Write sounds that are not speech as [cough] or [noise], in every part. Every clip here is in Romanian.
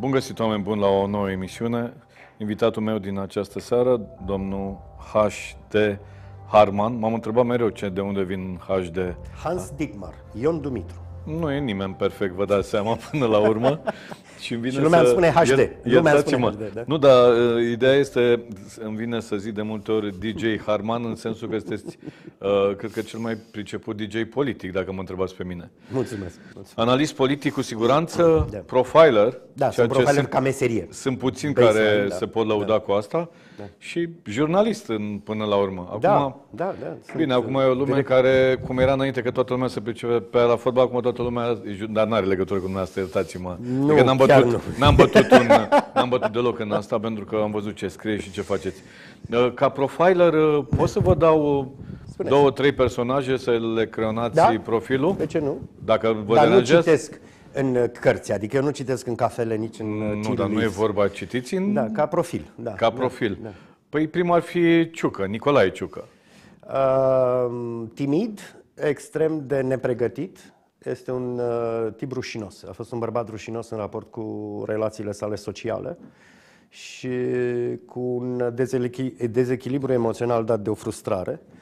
Bun găsit, oameni buni, la o nouă emisiune. Invitatul meu din această seară, domnul H.D. Harman. M-am întrebat mereu ce, de unde vin H.D. Hans Digmar, Ion Dumitru. Nu e nimeni perfect, vă dați seama [laughs] până la urmă. [laughs] și îmi vine și lumea să... spune HD. Iert, lumea spune HD da? Nu, dar uh, ideea este, îmi vine să zic de multe ori DJ Harman, în sensul că sunteți Uh, cred că cel mai priceput DJ politic, dacă mă întrebați pe mine. Mulțumesc. mulțumesc. Analist politic cu siguranță, da. profiler. Da, sunt profiler sunt, ca meserie. Sunt puțini care da. se pot lauda da. cu asta. Da. Și jurnalist în, până la urmă. Da, acum, da, da, da. Sunt, bine, acum e o lume direct. care, cum era înainte, că toată lumea se pricepe pe la fotbal, acum toată lumea, dar n-are legătură cu dumneavoastră, iertați-mă. Nu, că adică n-am bătut, nu. N-am bătut, [laughs] un, n-am bătut deloc în asta, pentru că am văzut ce scrie și ce faceți. Uh, ca profiler, uh, pot să vă dau spuneți. Două, trei personaje să le creonați da? profilul? De ce nu? Dacă vă Dar deranjează? nu citesc în uh, cărți, adică eu nu citesc în cafele, nici în uh, Nu, dar nu e vorba, citiți în... Da, ca profil. Da, ca profil. Da, da. Păi primul ar fi Ciucă, Nicolae Ciucă. Uh, timid, extrem de nepregătit, este un uh, tip rușinos. A fost un bărbat rușinos în raport cu relațiile sale sociale și cu un dezechilibru emoțional dat de o frustrare. Uh,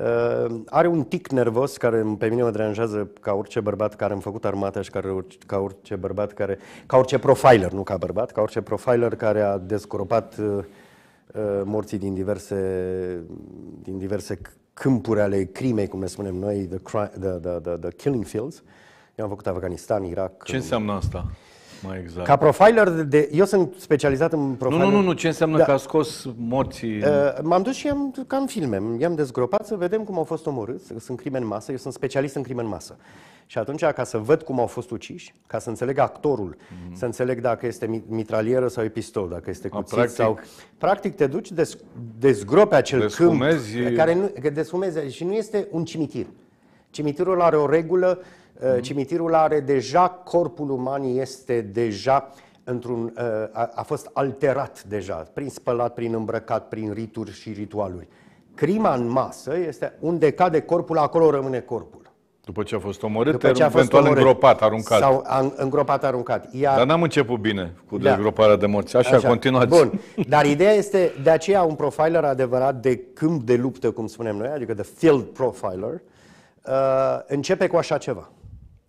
Uh, are un tic nervos care pe mine mă deranjează ca orice bărbat care am făcut armata și care, ca orice bărbat care, ca orice profiler, nu ca bărbat, ca orice profiler care a descropat uh, uh, morții din diverse, din diverse câmpuri ale crimei, cum le spunem noi, the, crime, the, the, the, the killing fields. Eu am făcut Afganistan, Irak. Ce înseamnă asta? Mai exact. Ca profiler, de, eu sunt specializat în profiler. Nu, nu, nu, ce înseamnă da. că a scos morții? Uh, m-am dus și am, ca în filme, i-am dezgropat să vedem cum au fost omorâți. Sunt crime în masă, eu sunt specialist în crime în masă. Și atunci, ca să văd cum au fost uciși, ca să înțeleg actorul, mm-hmm. să înțeleg dacă este mitralieră sau pistol, dacă este cuțit A, practic, sau... Practic te duci, des dezgropi acel desfumezi... câmp. Care nu, desfumezi. Și nu este un cimitir. Cimitirul are o regulă uh, Mm-hmm. Cimitirul are deja, corpul uman este deja într-un, uh, a, a fost alterat deja, prin spălat, prin îmbrăcat, prin rituri și ritualuri. Crima în masă este unde cade corpul, acolo rămâne corpul. După ce a fost omorât, După ce a fost eventual omorât, îngropat, aruncat. Sau îngropat, aruncat. Iar... Dar n-am început bine cu da. de morți. Așa, Așa, continuați. Bun. Dar ideea este, de aceea un profiler adevărat de câmp de luptă, cum spunem noi, adică de field profiler, uh, începe cu așa ceva.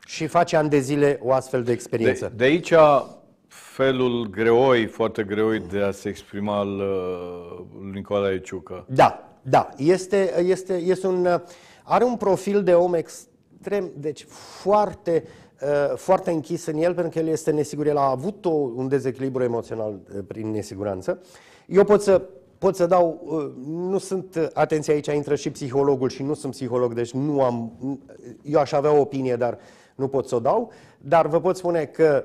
Și face ani de zile o astfel de experiență. De, de aici felul greoi, foarte greoi de a se exprima al lui uh, Nicolae Ciucă. Da, da. Este, este, este un, uh, are un profil de om extrem, deci foarte, uh, foarte închis în el, pentru că el este nesigur. El a avut o, un dezechilibru emoțional prin nesiguranță. Eu pot să pot să dau, nu sunt, atenție aici intră și psihologul și nu sunt psiholog, deci nu am, eu aș avea o opinie, dar uh, nu pot să o dau, dar vă pot spune că,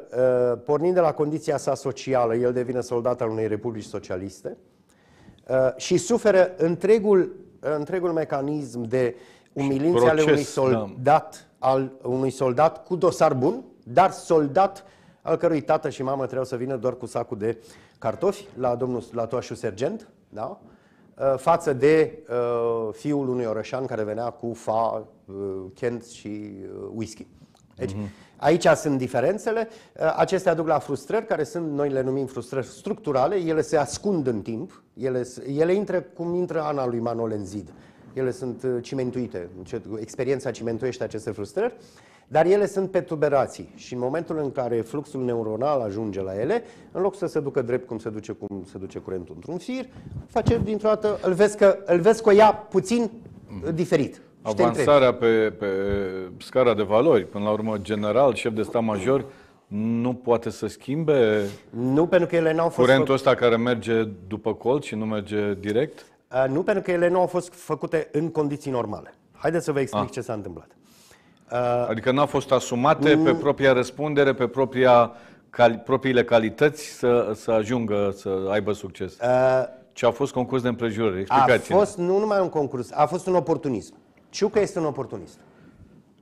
uh, pornind de la condiția sa socială, el devine soldat al unei republici socialiste uh, și suferă întregul, uh, întregul mecanism de umilințe ale unui soldat, da. al unui soldat cu dosar bun, dar soldat al cărui tată și mamă trebuie să vină doar cu sacul de cartofi la domnul la toașul sergent, da? față de uh, fiul unui orășan care venea cu fa, uh, Kent și uh, whisky. Deci, mm-hmm. aici sunt diferențele. Uh, acestea duc la frustrări, care sunt, noi le numim frustrări structurale. Ele se ascund în timp. Ele, ele intră cum intră Ana lui Manole în zid. Ele sunt uh, cimentuite. Experiența cimentuiește aceste frustrări. Dar ele sunt petuberații și în momentul în care fluxul neuronal ajunge la ele, în loc să se ducă drept cum se duce, cum se duce curentul într-un fir, face dintr-o dată, îl vezi că, îl vezi că o ia puțin mhm. diferit. Avansarea pe, pe scara de valori, până la urmă, general, șef de stat major, nu poate să schimbe nu, pentru că ele n-au fost curentul ăsta care merge după colț și nu merge direct? Uh, nu, pentru că ele nu au fost făcute în condiții normale. Haideți să vă explic ah. ce s-a întâmplat. Uh, adică nu au fost asumate pe propria răspundere, pe propria cali, propriile calități să, să ajungă să aibă succes. Uh, ce a fost concurs de împrejurări? A fost nu numai un concurs, a fost un oportunism. Ciucă este un oportunist.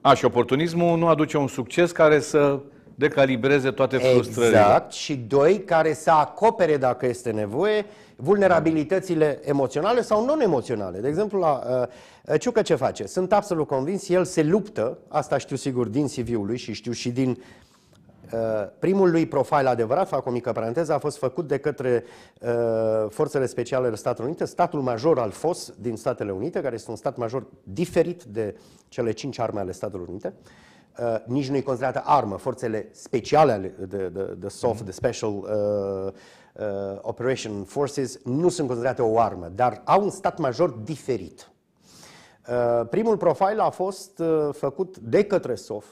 A, și oportunismul nu aduce un succes care să decalibreze toate exact, frustrările. Exact. Și doi, care să acopere, dacă este nevoie, vulnerabilitățile emoționale sau non-emoționale. De exemplu, la uh, uh Ciucă ce face? Sunt absolut convins, el se luptă, asta știu sigur din CV-ul lui și știu și din uh, Uh, primul lui profil adevărat, fac o mică paranteză, a fost făcut de către uh, Forțele Speciale ale Statelor Unite, statul major al FOS din Statele Unite, care este un stat major diferit de cele cinci arme ale Statelor Unite. Uh, nici nu e considerată armă, forțele speciale ale de, de, de SOF, de Special uh, uh, Operation Forces, nu sunt considerate o armă, dar au un stat major diferit. Uh, primul profil a fost uh, făcut de către SOF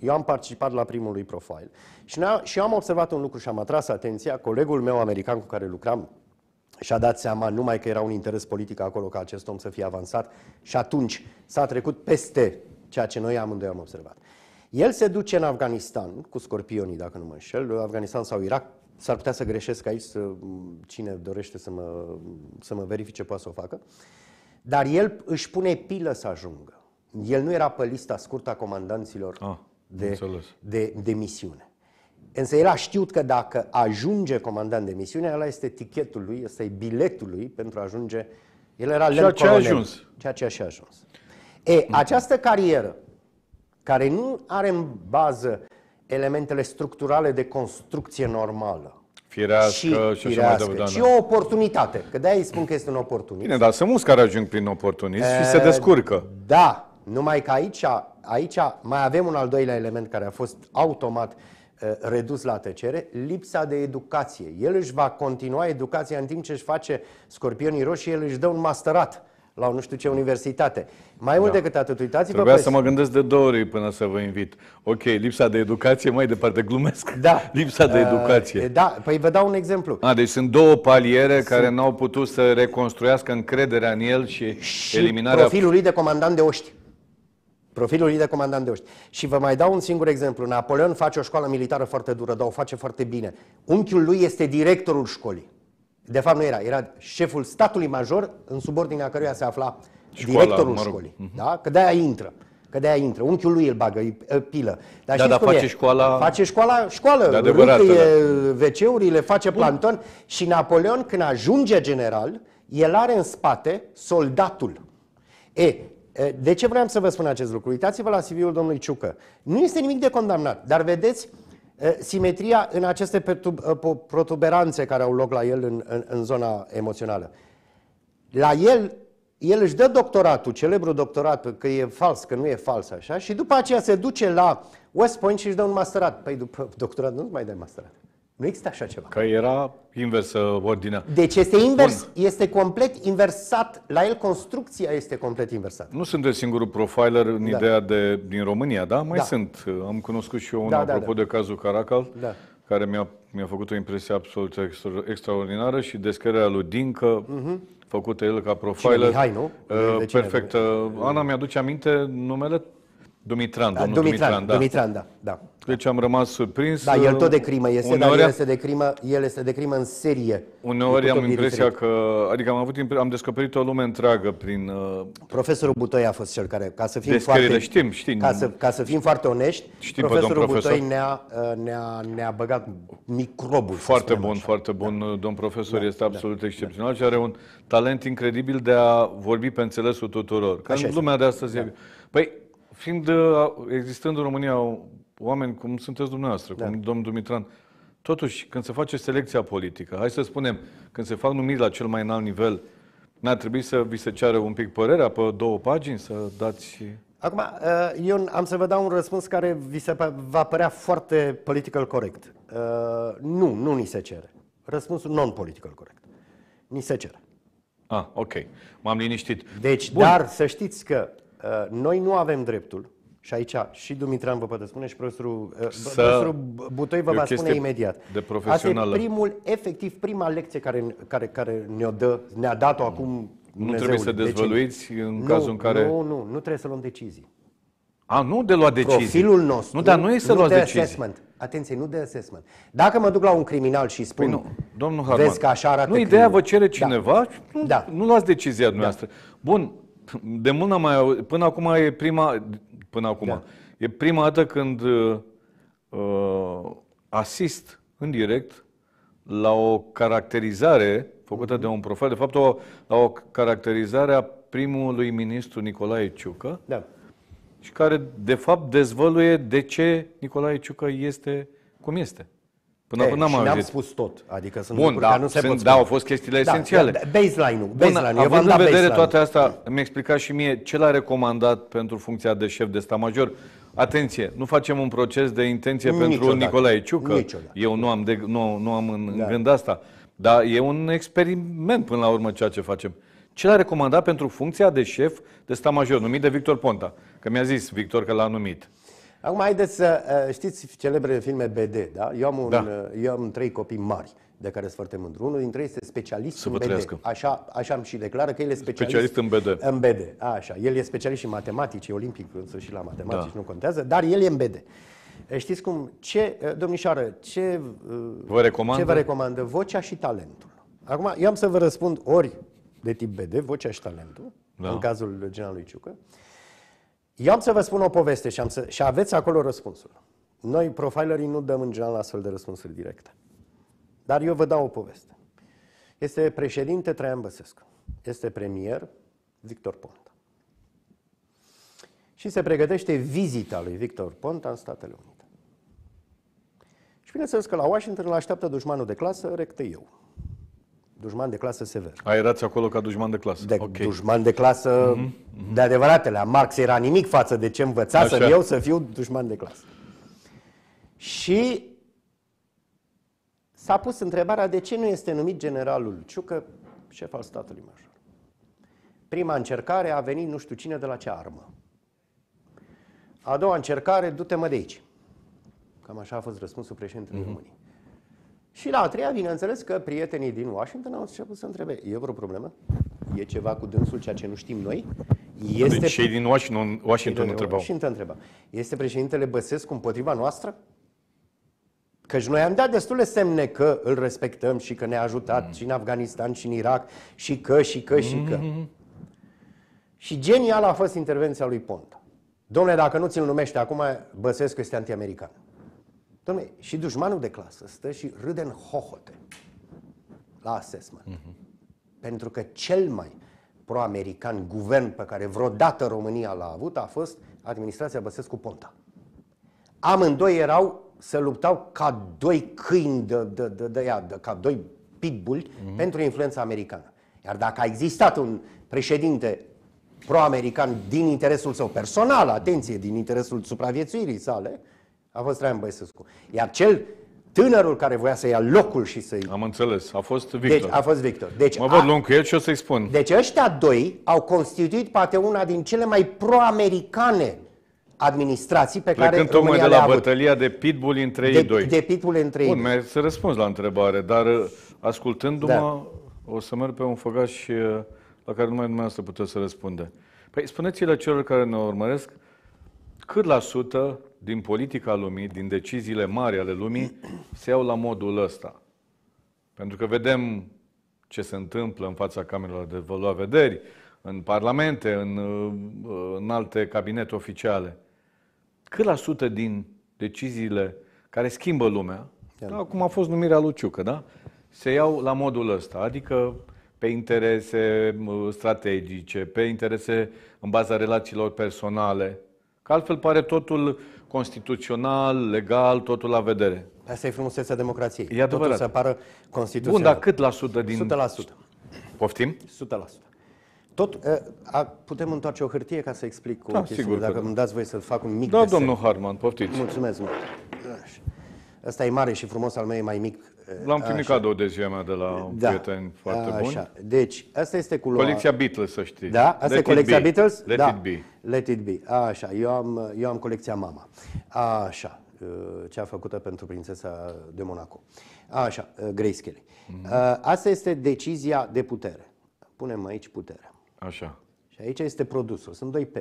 eu am participat la primul lui profil. Și, și am observat un lucru și am atras atenția. Colegul meu american cu care lucram și-a dat seama numai că era un interes politic acolo ca acest om să fie avansat și atunci s-a trecut peste ceea ce noi amândoi am observat. El se duce în Afganistan cu scorpionii, dacă nu mă înșel, Afganistan sau Irak, s-ar putea să greșesc aici, să, cine dorește să mă, să mă verifice poate să o facă, dar el își pune pilă să ajungă. El nu era pe lista scurtă a comandanților Oh de, de, de misiune. Însă el a știut că dacă ajunge comandant de misiune, ăla este tichetul lui, ăsta e biletul lui pentru a ajunge. El era ceea ce a ajuns. Ceea ce a și ajuns. E, această carieră, care nu are în bază elementele structurale de construcție normală, firească și, și firească, așa mai departe. Și o oportunitate, că de-aia îi spun că este un oportunist. Bine, dar sunt mulți care ajung prin oportunism și se descurcă. Da, numai că aici aici mai avem un al doilea element care a fost automat uh, redus la tăcere, lipsa de educație. El își va continua educația în timp ce își face scorpionii roșii, el își dă un masterat la nu știu ce universitate. Mai mult da. decât atât, uitați-vă... Trebuia pe... să mă gândesc de două ori până să vă invit. Ok, lipsa de educație, mai departe glumesc. Da. [laughs] Lipsa de uh, educație. Uh, da, păi vă dau un exemplu. A, deci sunt două paliere sunt... care n-au putut să reconstruiască încrederea în el și, și eliminarea... profilul lui de comandant de oști. Profilul lui de comandant de oști. Și vă mai dau un singur exemplu. Napoleon face o școală militară foarte dură, dar o face foarte bine. Unchiul lui este directorul școlii. De fapt nu era, era șeful statului major, în subordinea căruia se afla Școala, directorul mă rog. școlii. Uh-huh. Da? Că de-aia intră. Că de-aia intră. Unchiul lui îl bagă, îi pilă. Dar da, da, face e? școala... Face școala, școală. De adevărat, da. WC-urile, face Bun. planton. Și Napoleon, când ajunge general, el are în spate soldatul. E, de ce vreau să vă spun acest lucru? Uitați-vă la CV-ul domnului Ciucă. Nu este nimic de condamnat, dar vedeți simetria în aceste protuberanțe care au loc la el în, în, în zona emoțională. La el, el își dă doctoratul, celebrul doctorat, că e fals, că nu e fals, așa, și după aceea se duce la West Point și își dă un masterat. Păi după doctorat nu mai dai masterat. Nu există așa ceva. Că era inversă uh, ordinea. Deci este invers, Bun. este complet inversat. La el construcția este complet inversată. Nu sunt de singurul profiler în da. ideea de, din România, da? Mai da. sunt. Uh, am cunoscut și eu un da, da apropo da, da. de cazul Caracal, da. care mi-a, mi-a făcut o impresie absolut extra, extraordinară și descrierea lui Dincă, uh-huh. făcută el ca profiler. Cine, Mihai, nu? Uh, perfectă. Uh, Ana mi-aduce aminte numele Dumitran, da, domnul Dumitran, Dumitran, da. Dumitran, da, da. Deci am rămas surprins. Da, el tot de crimă este, uneori... dar el este, de crimă, el este de crimă în serie. Uneori am impresia diferit. că, adică am avut am descoperit o lume întreagă prin... Uh... Profesorul Butoi a fost cel care, ca să fim foarte... știm, știm. Ca să, ca să fim foarte onești, știm profesorul profesor. Butoi ne-a, uh, ne-a, ne-a băgat microbul. Foarte bun, așa. foarte bun. Da. Domn profesor da, este da, absolut da, excepțional da. și are un talent incredibil de a vorbi pe înțelesul tuturor. Că în lumea de astăzi da. e... Păi, fiind uh, existând în România oameni cum sunteți dumneavoastră, da. cum domnul Dumitran, totuși când se face selecția politică, hai să spunem, când se fac numiri la cel mai înalt nivel, n-ar trebui să vi se ceară un pic părerea pe două pagini, să dați... Acum, eu uh, am să vă dau un răspuns care vi se va părea foarte political corect. Uh, nu, nu ni se cere. Răspunsul non-political corect. Ni se cere. Ah, ok. M-am liniștit. Deci, Bun. dar să știți că Uh, noi nu avem dreptul, și aici și Dumitran vă poate spune și profesorul, uh, Să profesorul Butoi vă va spune imediat. De Asta e primul, efectiv, prima lecție care, care, care ne-o dă, ne-a dat-o acum Nu trebuie să deci, dezvăluiți deci, în nu, cazul în care... Nu, nu, nu trebuie să luăm decizii. A, nu de luat decizii. Profilul nostru. Nu, dar nu e să luați de decizii. Assessment. Atenție, nu de assessment. Dacă mă duc la un criminal și spun, păi nu, domnul Harman, vezi că așa arată Nu, ideea vă cere da. cineva, da. nu, da. nu luați decizia da. dumneavoastră. Da. Bun, de mult n-am mai auzit. Până acum e prima... Până acum. Da. E prima dată când uh, uh asist în direct la o caracterizare făcută mhm. de un profil, de fapt o, la o caracterizare a primului ministru Nicolae Ciucă, da. și care de fapt dezvăluie de ce Nicolae Ciucă este cum este. Până e, până am auzit. am spus tot. Adică sunt Bun, da, care nu se sunt, pot spune. da, au fost chestiile da, esențiale. Da, baseline-ul. Da, baseline-ul Bun, având în vedere toate astea, mi-a explicat și mie ce l-a recomandat pentru funcția de șef de major. Atenție, nu facem un proces de intenție Niciodată. pentru Nicolae Ciucă. Niciodată. Eu nu am, de, nu, nu am în da. gând asta. Dar e un experiment până la urmă ceea ce facem. Ce l-a recomandat pentru funcția de șef de major. numit de Victor Ponta? Că mi-a zis Victor că l-a numit. Acum haideți să uh, știți celebrele filme BD, da? Eu am, un, da. Uh, eu am trei copii mari de care sunt foarte mândru. Unul dintre ei este specialist să în BD. Așa, așa am și declară că el este specialist, specialist în BD. În BD, A, așa. El e specialist și în matematici, e olimpic însă și la matematici, da. nu contează, dar el e în BD. Știți cum, ce, uh, domnișoară, ce vă, recomandă? ce vă recomandă vocea și talentul? Acum, eu am să vă răspund ori de tip BD, vocea și talentul, da. în cazul generalului Ciucă, eu am să vă spun o poveste și, am să, și aveți acolo răspunsul. Noi, profilerii, nu dăm în general astfel de răspunsuri directe. Dar eu vă dau o poveste. Este președinte Traian Băsescu. Este premier Victor Ponta. Și se pregătește vizita lui Victor Ponta în Statele Unite. Și bineînțeles că la Washington îl așteaptă dușmanul de clasă, rectă eu, dușman de clasă sever. Ai erați acolo ca dușman de clasă. De, okay. Dușman de clasă mm-hmm. mm-hmm. de adevăratele. Marx era nimic față de ce învățasem eu să fiu dușman de clasă. Și s-a pus întrebarea de ce nu este numit generalul Ciucă șef al statului major. Prima încercare a venit nu știu cine de la ce armă. A doua încercare, du-te mă de aici. Cam așa a fost răspunsul președintelui mm-hmm. României. Și la a treia, bineînțeles că prietenii din Washington au început să întrebe, e vreo problemă? E ceva cu dânsul ceea ce nu știm noi? Este... Deci cei din Washington, Washington întrebau. Washington întreba. Este președintele Băsescu împotriva noastră? Căci noi am dat destule semne că îl respectăm și că ne-a ajutat mm. și în Afganistan și în Irak și că, și că, și că. Mm. Și genial a fost intervenția lui Ponta. Domnule, dacă nu ți-l numește acum, Băsescu este antiamerican. Dom'le, și dușmanul de clasă stă și râde în hohote la assessment. Uh-huh. Pentru că cel mai pro-american guvern pe care vreodată România l-a avut a fost administrația Băsescu-Ponta. Amândoi erau, se luptau ca doi câini de, de, de, de ea, de, ca doi pitbull uh-huh. Mhm. pentru influența americană. Iar dacă a existat un președinte pro-american din interesul său personal, atenție, din interesul supraviețuirii sale, uh, a fost Traian Băsescu. Iar cel tânărul care voia să ia locul și să-i... Am înțeles, a fost deci, Victor. Deci, a fost Victor. Deci, mă văd a... lung cu el și o să-i spun. Deci ăștia doi au constituit poate una din cele mai pro-americane administrații pe Plecând care tocmai de la bătălia de pitbull între de, ei doi. De pitbull între Bun, ei Bun, să răspunzi la întrebare, dar uh, ascultându-mă da. o să merg pe un făgaș uh, la care numai dumneavoastră puteți să răspunde. Păi spuneți-le celor care ne urmăresc cât la sută din politica lumii, din deciziile mari ale lumii, se iau la modul ăsta. Pentru că vedem ce se întâmplă în fața camerelor de valua vederi, în parlamente, în, uh, în alte cabinete oficiale. Cât la sută din deciziile care schimbă lumea, da. da, cum a fost numirea lui Ciucă, da? se iau la modul ăsta, adică pe interese uh, strategice, pe interese în baza relațiilor personale, că altfel pare totul constituțional, legal, totul la vedere. Asta e frumusețea democrației. E adevărat. Totul să apară constituțional. Bun, dar cât la sută din... 100%. Poftim? 100%. Tot, a, putem întoarce o hârtie ca să explic cu da, sigur dacă că... Da. îmi dați voi să fac un mic Da, desen. domnul Harman, poftiți. Mulțumesc mult. Asta e mare și frumos, al meu e mai mic L-am primit așa. cadou de ziua mea de la un da. prieten foarte așa. bun. Deci, asta este culoarea... Colecția Beatles, să știi. Da, asta Let e colecția be. Beatles? Let da. it be. Let it be. Așa, eu am, eu am colecția Mama. Așa, uh, cea făcută pentru prințesa de Monaco. Așa, uh, Grace Kelly. Mm-hmm. Asta este decizia de putere. Punem aici putere. Așa. Și aici este produsul. Sunt doi P.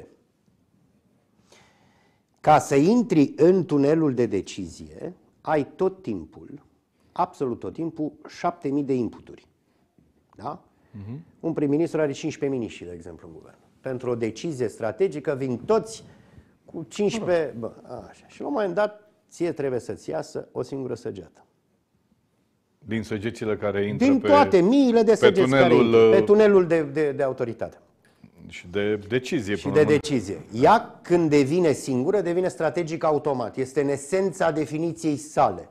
Ca să intri în tunelul de decizie, ai tot timpul absolut tot timpul 7000 de inputuri. Da? Uh-huh. Un prim-ministru are 15 miniștri, de exemplu, în guvern. Pentru o decizie strategică vin toți cu 15... Bă, așa. Și la un moment dat, ție trebuie să-ți iasă o singură săgeată. Din săgețile care intră Din pe, toate miile de pe tunelul, care intră, pe uh, tunelul de, de, de autoritate. Și de decizie. Și de urmă. decizie. Ea, când devine singură, devine strategic automat. Este în esența definiției sale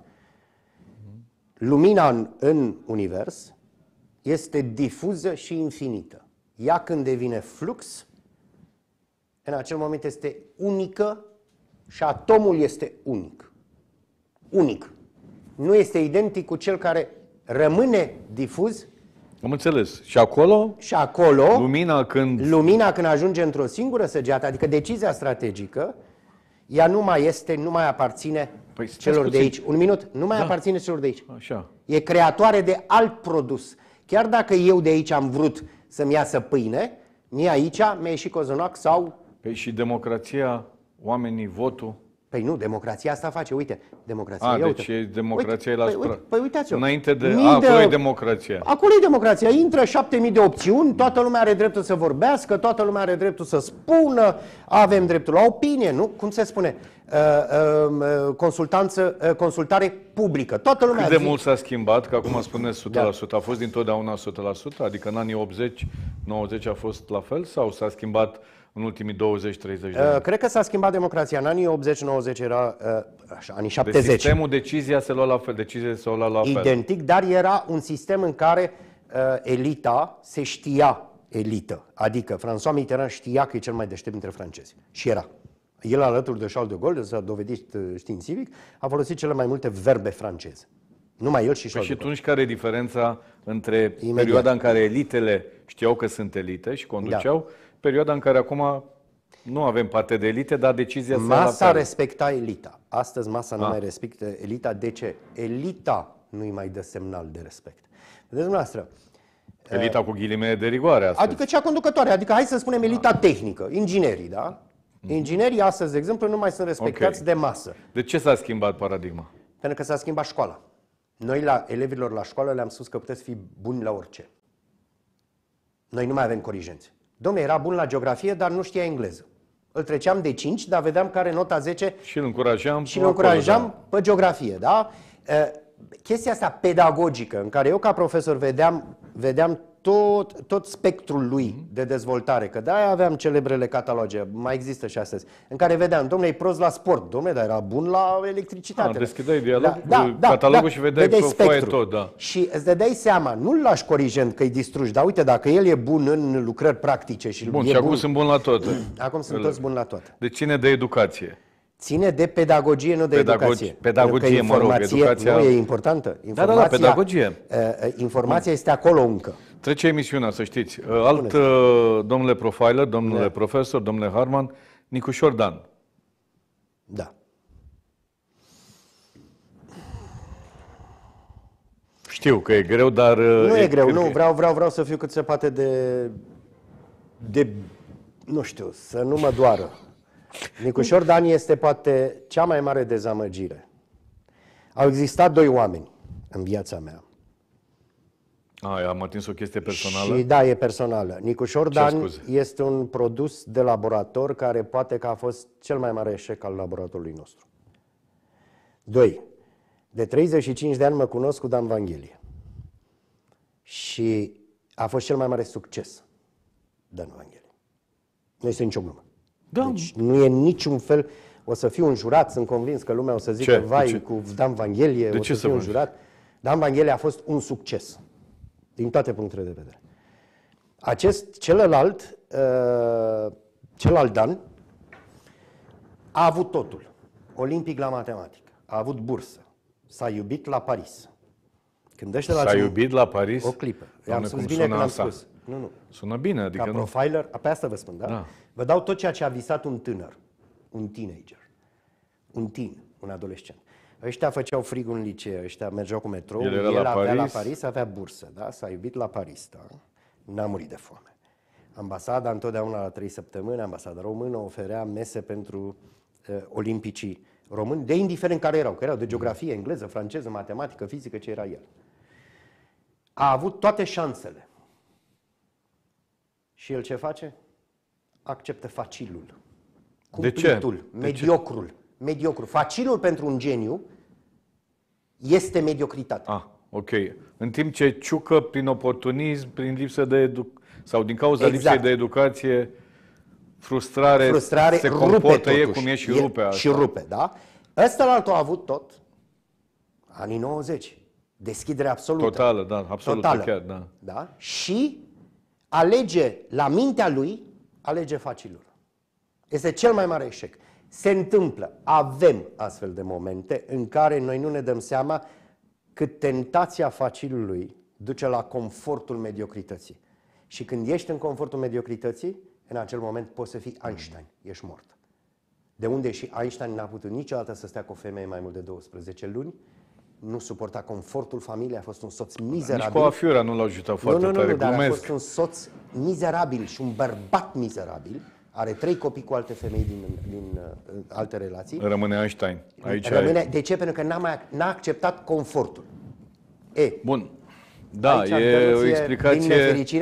lumina în, în univers este difuză și infinită. Ea când devine flux, în acel moment este unică și atomul este unic. Unic. Nu este identic cu cel care rămâne difuz. Am înțeles. Și acolo? Și acolo. Lumina când... Lumina când ajunge într-o singură săgeată, adică decizia strategică, ea nu mai este, nu mai aparține păi, celor de aici. Un minut, nu mai da. aparține celor de aici. Așa. E creatoare de alt produs. Chiar dacă eu de aici am vrut să-mi iasă pâine, mie aici mi-a ieșit cozonac sau... Păi și democrația, oamenii, votul... Păi nu, democrația asta face, uite, democrația. A, ia, deci uite. democrația uite, e la păi, uite, păi uitați-o. Înainte de... Mii a, acolo e democrația. Acolo e democrația. Intră șapte mii de opțiuni, toată lumea are dreptul să vorbească, toată lumea are dreptul să spună, avem dreptul la opinie, nu? Cum se spune? Uh, um, uh, consultanță, uh, consultare publică. Toată lumea Cât de mult s-a schimbat, că acum spuneți 100%, da. a fost dintotdeauna 100%? Adică în anii 80-90 a fost la fel sau s-a schimbat în ultimii 20-30 de ani? Cred că s-a schimbat democrația. În anii 80-90 era, așa, anii 70. De deci sistemul, decizia se lua la fel, decizia se lua la fel. Identic, dar era un sistem în care uh, elita se știa elită. Adică François Mitterrand știa că e cel mai deștept dintre francezi. Și era. El, alături de Charles de Gaulle, s-a dovedit uh, științific, a folosit cele mai multe verbe franceze. Numai el și păi Charles păi de Gaulle. Și atunci care e diferența între Imediat. perioada în care elitele știau că sunt elite și conduceau, da. perioada în care acum nu avem parte de elite, dar decizia Masa respecta elita. Astăzi masa a. nu ah. mai respectă elita. De ce? Elita nu-i mai dă semnal de respect. Vedeți dumneavoastră, Elita eh, cu ghilimele de rigoare astăzi. Adică cea conducătoare, adică hai să spunem elita da. tehnică, inginerii, da? Mhm. Inginerii astăzi, de exemplu, nu mai sunt respectați okay. de masă. De ce s-a schimbat paradigma? Pentru că s-a schimbat școala. Noi la elevilor la școală le-am spus că puteți fi buni la orice. Noi nu mai avem corigențe. Domnul era bun la geografie, dar nu știa engleză. Îl treceam de 5, dar vedeam care nota 10 și îl încurajam, și îl încurajam acolo, da. pe geografie. Da? Chestia asta pedagogică, în care eu ca profesor vedeam, vedeam tot, tot spectrul lui mhm. de dezvoltare, că de-aia aveam celebrele cataloge, mai există și astăzi, în care vedeam, domnule, e prost la sport, domnule, dar era bun la electricitate. Ah, da, deschideai dialogul, da, da, catalogul da, și vedeai, vedeai foaie tot, da. Și îți dai seama, nu-l lași corigent că-i distrugi, dar uite, dacă el e bun în lucrări practice și Bun, e și bun, acum sunt bun la tot. Acum sunt toți bun la tot. De cine de educație? Ține de pedagogie, nu de Pedagogi, educație. Pedagogie, mă rog, educația... nu e importantă. Informația, da, da, da, pedagogie. Uh, uh informația Bun. este acolo încă. Trece emisiunea, să știți. Uh, alt, uh, domnule profiler, domnule da. profesor, domnule Harman, Nicușor Dan. Da. Știu că e greu, dar... Uh, nu e, e greu, nu. Vreau, vreau, vreau să fiu cât se poate de... de... nu știu, să nu mă doară. Nicușor Dani este poate cea mai mare dezamăgire. Au existat doi oameni în viața mea. A, am atins o chestie personală? Și da, e personală. Nicușor Ce Dan scuze? este un produs de laborator care poate că a fost cel mai mare eșec al laboratorului nostru. Doi. De 35 de ani mă cunosc cu Dan Vanghelie. Și a fost cel mai mare succes Dan Vanghelie. Nu este nicio glumă. Da. Deci nu e niciun fel... O să fiu un jurat, sunt convins că lumea o să zică, ce? vai, ce? cu Dan Vanghelie, de o ce să fiu un jurat. Dan Vanghelie a fost un succes, din toate punctele de vedere. Acest, celălalt, uh, celălalt Dan, a avut totul. Olimpic la matematică, a avut bursă, s-a iubit la Paris. Când s-a la iubit la Paris? O clipă. I-am spus bine că am spus. Nu, nu. Sună bine, adică... Ca profiler, nu... pe asta vă spun, da? da? Vă dau tot ceea ce a visat un tânăr, un teenager, un teen, un adolescent. Ăștia făceau frigul în liceu, ăștia mergeau cu metrou, el, el la avea Paris. la Paris, avea bursă, da? S-a iubit la Paris, da? N-a murit de foame. Ambasada, întotdeauna la trei săptămâni, ambasada română oferea mese pentru uh, olimpicii români, de indiferent care erau, că erau de geografie, engleză, franceză, matematică, fizică, ce era el. A avut toate șansele și el ce face? Acceptă facilul. Cumplitul, de ce? mediocrul. De ce? Mediocru. Facilul pentru un geniu este mediocritate. Ah, ok. În timp ce ciucă prin oportunism, prin lipsă de educație, sau din cauza exact. lipsei de educație, frustrare, frustrare se comportă rupe, e cum e și e, rupe. Asta. Și rupe, da? Ăsta l a avut tot anii 90. Deschidere absolută. Totală, da, absolută Totală. chiar, da. da. Și alege la mintea lui, alege facilul. Este cel mai mare eșec. Se întâmplă, avem astfel de momente în care noi nu ne dăm seama cât tentația facilului duce la confortul mediocrității. Și când ești în confortul mediocrității, în acel moment poți să fii Einstein, ești mort. De unde și Einstein n-a putut niciodată să stea cu o femeie mai mult de 12 luni, nu suporta confortul familiei, a fost un soț mizerabil. Da, nici cu nu l-a ajutat foarte nu, nu, tare, nu, dar glumesc. a fost un soț mizerabil și un bărbat mizerabil. Are trei copii cu alte femei din, din uh, alte relații. Rămâne Einstein. Aici Rămâne, ai... De ce? Pentru că n-a, mai, n-a acceptat confortul. E. Bun. Da, Aici e o explicație... Din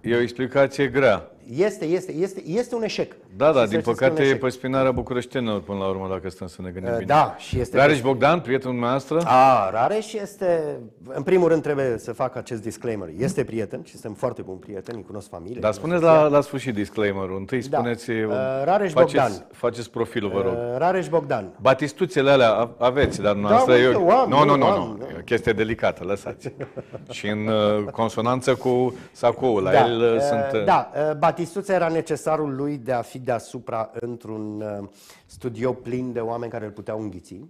e o explicație grea. Este, este, este, este un eșec. Da, da, din păcate pe păi, spinarea bucureștenilor până la urmă, dacă stăm să ne gândim uh, bine. Da, și este... Rareș Bogdan, prietenul noastră? A, Rareș este... În primul rând trebuie să fac acest disclaimer. Este prieten și suntem foarte buni prieteni, îi cunosc familie. Dar spuneți la, la sfârșit disclaimerul. Întâi da. spuneți... Uh, uh Rareș faceți, Bogdan. Faceți profilul, vă uh, rog. Uh, Rareș Bogdan. Batistuțele alea aveți, dar noastră... Da, nu, nu, nu, nu. Chestie delicată, lăsați. [laughs] și în consonanță cu sacoul. La da, el sunt... Da, batistuța era necesarul lui de a fi deasupra într-un uh, studio plin de oameni care îl puteau înghiți.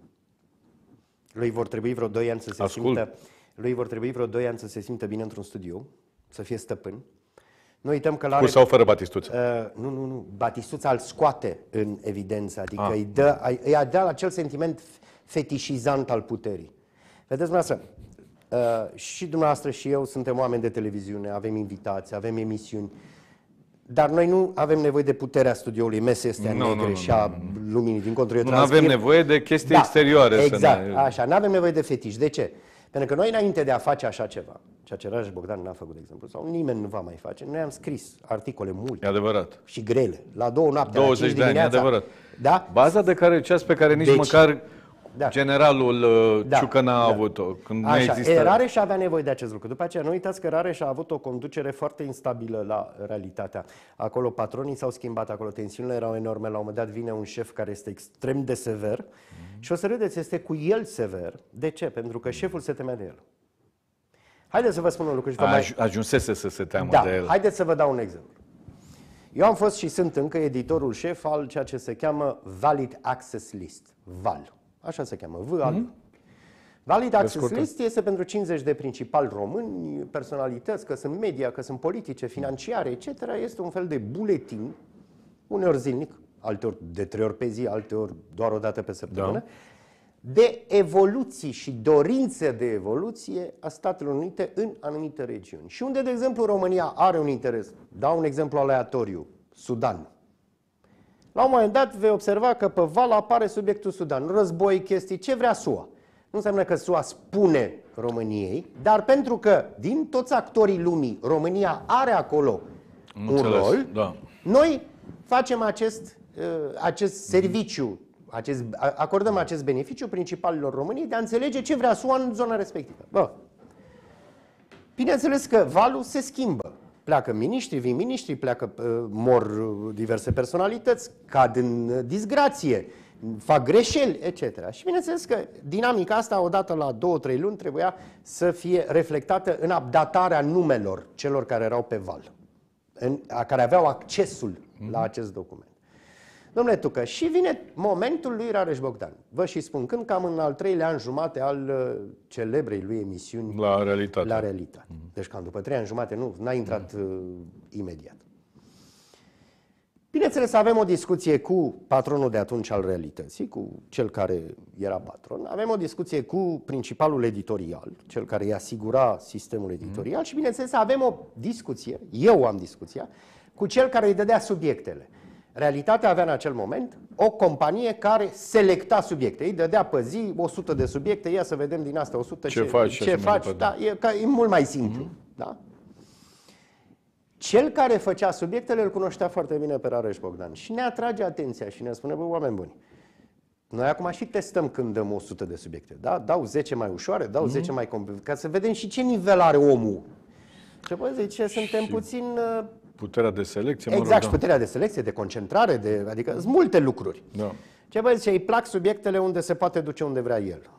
Lui vor trebui vreo 2 ani să se Ascult. simtă lui vor trebui vreo 2 ani să se simtă bine într-un studio, să fie stăpân. Nu uităm că la Cu sau fără batistuță? Uh, nu, nu, nu. Batistuța îl scoate în evidență, adică ah. îi, dă, îi, dă acel sentiment fetișizant al puterii. Vedeți, dumneavoastră, uh, și dumneavoastră și eu suntem oameni de televiziune, avem invitații, avem emisiuni. Uh, dar noi nu avem nevoie de puterea studioului mese este a negre și a luminii. Din contră, eu Nu avem nevoie de chestii da, exterioare. Exact, să ne... așa. Nu avem nevoie de fetiș. De ce? Pentru că noi, înainte de a face așa ceva, ceea ce Raj Bogdan n-a făcut, de exemplu, sau nimeni nu va mai face, noi am scris articole multe. E adevărat. Și grele. La două noapte, 20 la 5 de ani, adevărat. Da? Baza de care ceas pe care nici deci, măcar da. Generalul uh, da. Ciucăna da. a avut-o când Așa, există... E, Rareș avea nevoie de acest lucru. După aceea, nu uitați că Rareș a avut o conducere foarte instabilă la realitatea. Acolo patronii s-au schimbat, acolo tensiunile erau enorme. La un moment dat vine un șef care este extrem de sever mm-hmm. și o să râdeți, este cu el sever. De ce? Pentru că șeful se temea de el. Haideți să vă spun un lucru și vă Aj- mai... Ajunsese să se teamă da. de el. Haideți să vă dau un exemplu. Eu am fost și sunt încă editorul șef al ceea ce se cheamă Valid Access List, VAL. Așa se cheamă, VAL. Mm-hmm. Valid Access List este pentru 50 de principali români, personalități, că sunt media, că sunt politice, financiare, etc. Este un fel de buletin, uneori zilnic, alteori de trei ori pe zi, alteori doar o dată pe săptămână, da. de evoluții și dorințe de evoluție a Statelor Unite în anumite regiuni. Și unde, de exemplu, România are un interes, dau un exemplu aleatoriu, Sudan. La un moment dat vei observa că pe val apare subiectul Sudan. Război, chestii, ce vrea SUA. Nu înseamnă că SUA spune României, dar pentru că din toți actorii lumii România are acolo Am un înțeles, rol, da. noi facem acest, uh, acest serviciu, acest, acordăm acest beneficiu principalilor României de a înțelege ce vrea SUA în zona respectivă. Bă. Bineînțeles că valul se schimbă. Pleacă miniștri, vin miniștri, pleacă, uh, mor uh, diverse personalități, cad în uh, disgrație, fac greșeli, etc. Și bineînțeles că dinamica asta, odată la 2-3 luni, trebuia să fie reflectată în updatarea numelor celor care erau pe val, în, care aveau accesul mm-hmm. la mhm. acest document. Domnule Tucă, și vine momentul lui Rareș Bogdan. Vă și spun când, cam în al treilea an jumate al uh, celebrei lui emisiuni La realitate. La realitate. Mm-hmm. Deci cam după trei ani jumate, nu, n-a intrat mm-hmm. uh, imediat. Bineînțeles, avem o discuție cu patronul de atunci al realității, cu cel care era patron. Avem o discuție cu principalul editorial, cel care îi asigura sistemul mm. editorial mm. și, bineînțeles, avem o discuție, eu am discuția, cu cel care îi dădea subiectele. Realitatea avea în acel moment o companie care selecta subiecte. Îi dădea pe zi 100 de subiecte, ia să vedem din asta 100 ce, ce faci. Ce faci da, e, ca, e mult mai simplu. Mm-hmm. Da? Cel care făcea subiectele îl cunoștea foarte bine pe Rareș Bogdan și ne atrage atenția și ne spune, bă, oameni buni, noi acum și testăm când dăm 100 de subiecte, da? Dau 10 mai ușoare, dau mm-hmm. 10 mai complicate, ca să vedem și ce nivel are omul. Și apoi zice, suntem și... puțin uh, puterea de selecție. Exact, mă rog, și exact, da. puterea de selecție, de concentrare, de, adică sunt multe lucruri. Da. Ce vă zice, îi plac subiectele unde se poate duce unde vrea el.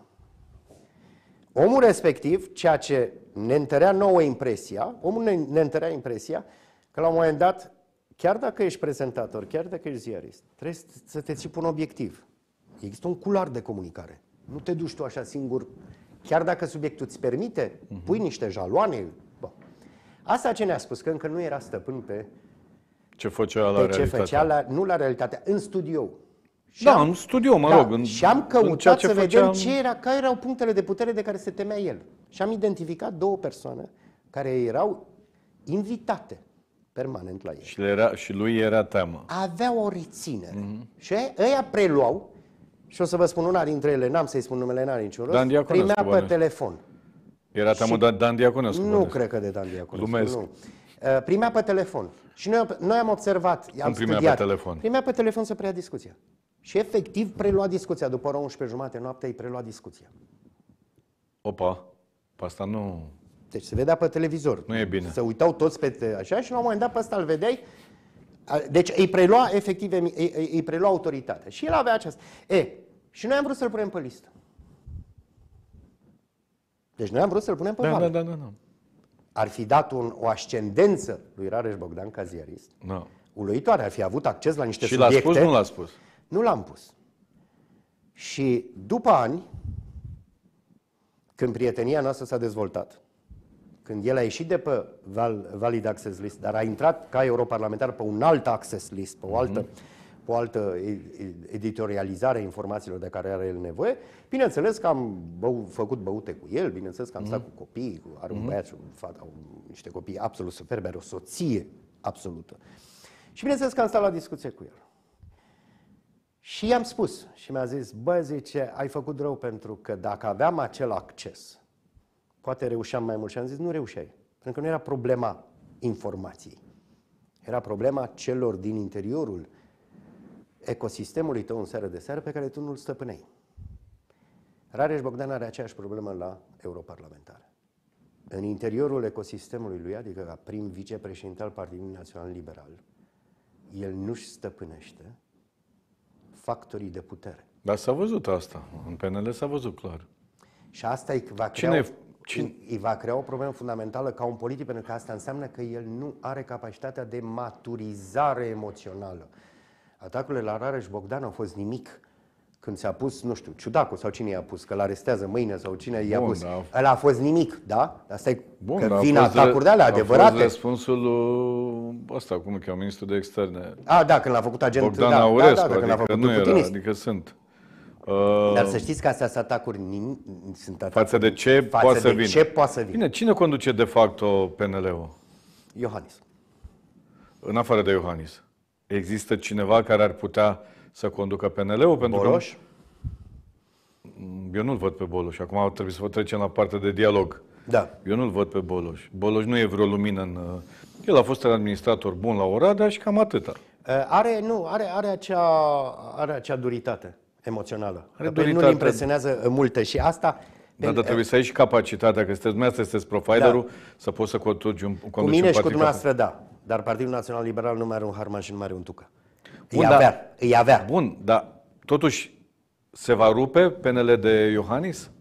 Omul respectiv, ceea ce ne întărea nouă impresia, omul ne, ne întărea impresia că la un moment dat, chiar dacă ești prezentator, chiar dacă ești ziarist, trebuie să te ții un obiectiv. Există un cular de comunicare. Nu te duci tu așa singur. Chiar dacă subiectul îți permite, mhm. pui niște jaloane, Asta ce ne-a spus, că încă nu era stăpân pe ce făcea la pe ce făcea la, nu la realitate, în studio. Și da, am, în studio, mă da, rog. În, și am căutat ce să făceam... vedem ce era, care erau punctele de putere de care se temea el. Și am identificat două persoane care erau invitate permanent la el. Și, le era, și lui era teamă. Avea o reținere. Mm-hmm. Și ăia preluau, și o să vă spun una dintre ele, n-am să-i spun numele, n-are niciun rost, primea pe telefon era teamă de Dan Diaconescu. Nu bine. cred că de Dan Diaconescu. Lumesc. Nu. Uh, primea pe telefon. Și noi, noi am observat, am Cum primea studiat. pe telefon? Primea pe telefon să preia discuția. Și efectiv prelua discuția. După ora 11 jumate noaptea îi prelua discuția. Opa, pe asta nu... Deci se vedea pe televizor. Nu e bine. Se uitau toți pe te- așa și la un moment dat pe ăsta îl vedeai. Deci îi prelua efectiv, îi, îi prelua autoritatea. Și el avea aceasta. E, și noi am vrut să-l punem pe listă. Deci noi am vrut să-l punem pe da, Da, da, da, da. Ar fi dat un, o ascendență lui Rareș Bogdan ca ziarist. Da. Uluitoare, ar fi avut acces la niște și subiecte. Și l-a spus, nu l-a spus? Nu l-am pus. Și după ani, când prietenia noastră s-a dezvoltat, când el a ieșit de pe Val, Valid Access List, dar a intrat ca europarlamentar pe un alt Access List, pe o altă... Mm-hmm cu o altă editorializare a informațiilor de care are el nevoie. Bineînțeles că am bău, făcut băute cu el, bineînțeles că am mm-hmm. stat mhm. cu copii, cu, are un mm-hmm. băiat și un fată, au niște copii absolut superbe, are o soție absolută. Și bineînțeles că am stat la discuție cu el. Și i-am spus și mi-a zis, bă, zice, ai făcut rău pentru că dacă aveam acel acces, poate reușeam mai mult. Și am zis, nu reușeai, pentru că nu era problema informației. Era problema celor din interiorul ecosistemului tău în seară de seară pe care tu nu-l stăpânei. Rareș Bogdan are aceeași problemă la Europarlamentar. În interiorul ecosistemului lui, adică ca prim vicepreședinte al Partidului Național Liberal, el nu-și stăpânește factorii de putere. Dar s-a văzut asta. În PNL s-a văzut clar. Și asta îi va crea, Cine... Cine... Îi va crea o problemă fundamentală ca un politic, pentru că asta înseamnă că el nu are capacitatea de maturizare emoțională. Atacurile la Rareș Bogdan au fost nimic când s-a pus, nu știu, ciudacul sau cine i-a pus, că l-arestează mâine sau cine i-a Bun, pus. Da. Ăla a fost nimic, da? Asta e Bun, că da, vin atacuri de alea adevărate. A fost răspunsul lui ăsta, cum că ministrul de externe. A, da, când l-a făcut agent. Bogdan da, Aurescu, da, da, adică adică nu era, putinist. adică sunt. Uh, Dar să știți că astea sunt atacuri, nim, sunt atacuri față de ce față poate de să vină. ce poate să vină. Bine, cine conduce de facto PNL-ul? Iohannis. În afară de Iohannis există cineva care ar putea să conducă PNL-ul? Pentru Boloș? Că... Eu nu-l văd pe Boloș. Acum trebuie să trecem la partea de dialog. Da. Eu nu-l văd pe Boloș. Boloș nu e vreo lumină în... Uh, el a fost administrator bun la Oradea și cam atâta. Uh, are, nu, are, are, acea, are acea duritate emoțională. Are duritate. Nu-l impresionează multe și asta... Da, dar trebuie să ai și capacitatea, că sunteți dumneavoastră, sunteți profilerul, da. să poți să conduci un Cu mine un și cu dumneavoastră, da. Dar Partidul Național Liberal nu mai are un Harman și nu mai are un Tucă. Bun, îi, da, avea, îi avea. Bun, dar totuși se va rupe PNL de Iohannis?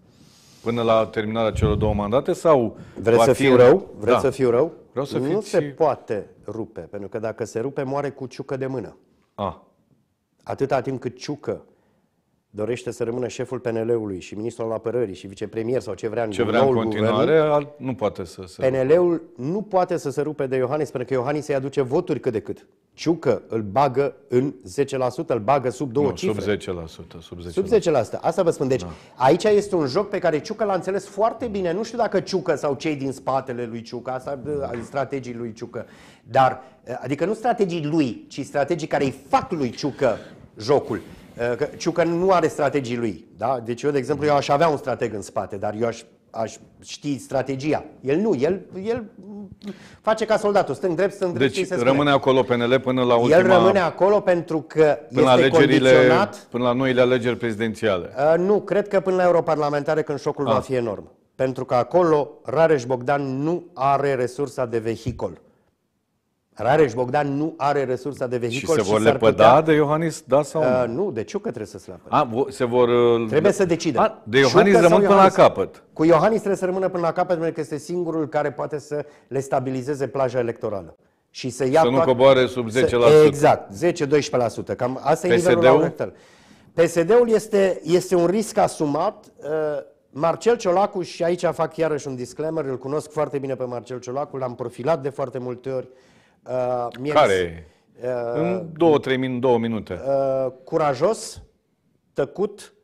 Până la terminarea celor două mandate? sau Vreți să fi... fiu rău? Da. Vreți da. să fiu rău? Vreau să nu se și... poate rupe, pentru că dacă se rupe, moare cu ciucă de mână. A. Ah. Atâta timp cât ciucă dorește să rămână șeful PNL-ului și ministrul al apărării și vicepremier sau ce vrea, ce vrea noul continuare, guvern, nu poate să se PNL-ul nu poate să se rupe de Iohannis pentru că Iohannis îi aduce voturi cât de cât. Ciucă îl bagă în 10%, îl bagă sub două nu, cifre. Sub 10%, sub 10%. Sub 10%. Asta vă spun. Deci da. aici este un joc pe care Ciucă l-a înțeles foarte bine. Nu știu dacă Ciucă sau cei din spatele lui Ciucă, asta da. strategii lui Ciucă. Dar, eh, adică nu strategii lui, ci strategii care îi fac lui Ciucă jocul. Eh, că, Ciucă nu are strategii lui. Da? Deci eu, de exemplu, eu aș avea un strateg în spate, dar eu aș, aș ști strategia. El nu, el, el face ca soldatul, stâng drept, stâng drept Deci se spune. rămâne acolo PNL până la ultima... El rămâne acolo pentru că până este condiționat... Până la noile alegeri prezidențiale. Uh, nu, cred că până la europarlamentare când șocul ah. va fi enorm. Pentru că acolo Rareș Bogdan nu are resursa de vehicol. Rareș Bogdan nu are resursa de vehicul și se vor și lepăda putea... de Iohannis, da sau nu? Uh, nu, de că trebuie să se lepăde. A, se vor... Uh, trebuie să decidă. A, de Iohannis Ciucă rămân până Iohannis... la capăt. Cu Iohannis trebuie să rămână până la capăt pentru că este singurul care poate să le stabilizeze plaja electorală. Și să, ia să toate... nu coboare sub 10%. Să... Exact, 10-12%. Cam asta PSD-ul? e nivelul la electoral. PSD-ul este, este un risc asumat. Uh, Marcel Ciolacu, și aici fac iarăși un disclaimer, îl cunosc foarte bine pe Marcel Ciolacu, l-am profilat de foarte multe ori. Uh, Uh, Care? Uh, în două, trei min- două minute. Uh, curajos, tăcut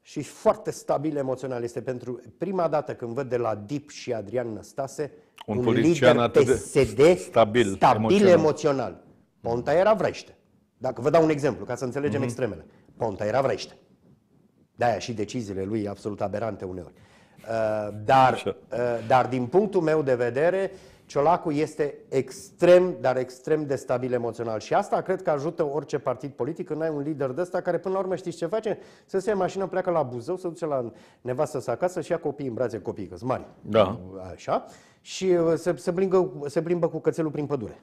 și foarte stabil emoțional. Este pentru prima dată când văd de la Dip și Adrian Năstase un, un lider atât PSD de stabil, stabil emoțional. emoțional. Ponta era vrește. Dacă vă dau un exemplu, ca să înțelegem mm-hmm. extremele. Ponta era vrește. De-aia și deciziile lui absolut aberante uneori. Uh, dar, uh, dar din punctul meu de vedere, uh, Ciolacu este extrem, dar extrem de stabil emoțional. Și asta cred că ajută orice partid politic când ai un lider de ăsta care până la urmă știi ce face? Să se ia mașină, pleacă la Buzău, să duce la nevastă sa acasă și ia copii în brațe, copii, că mari. Da. Așa. Și uh, se, se, plimbă, se plimbă cu cățelul prin pădure.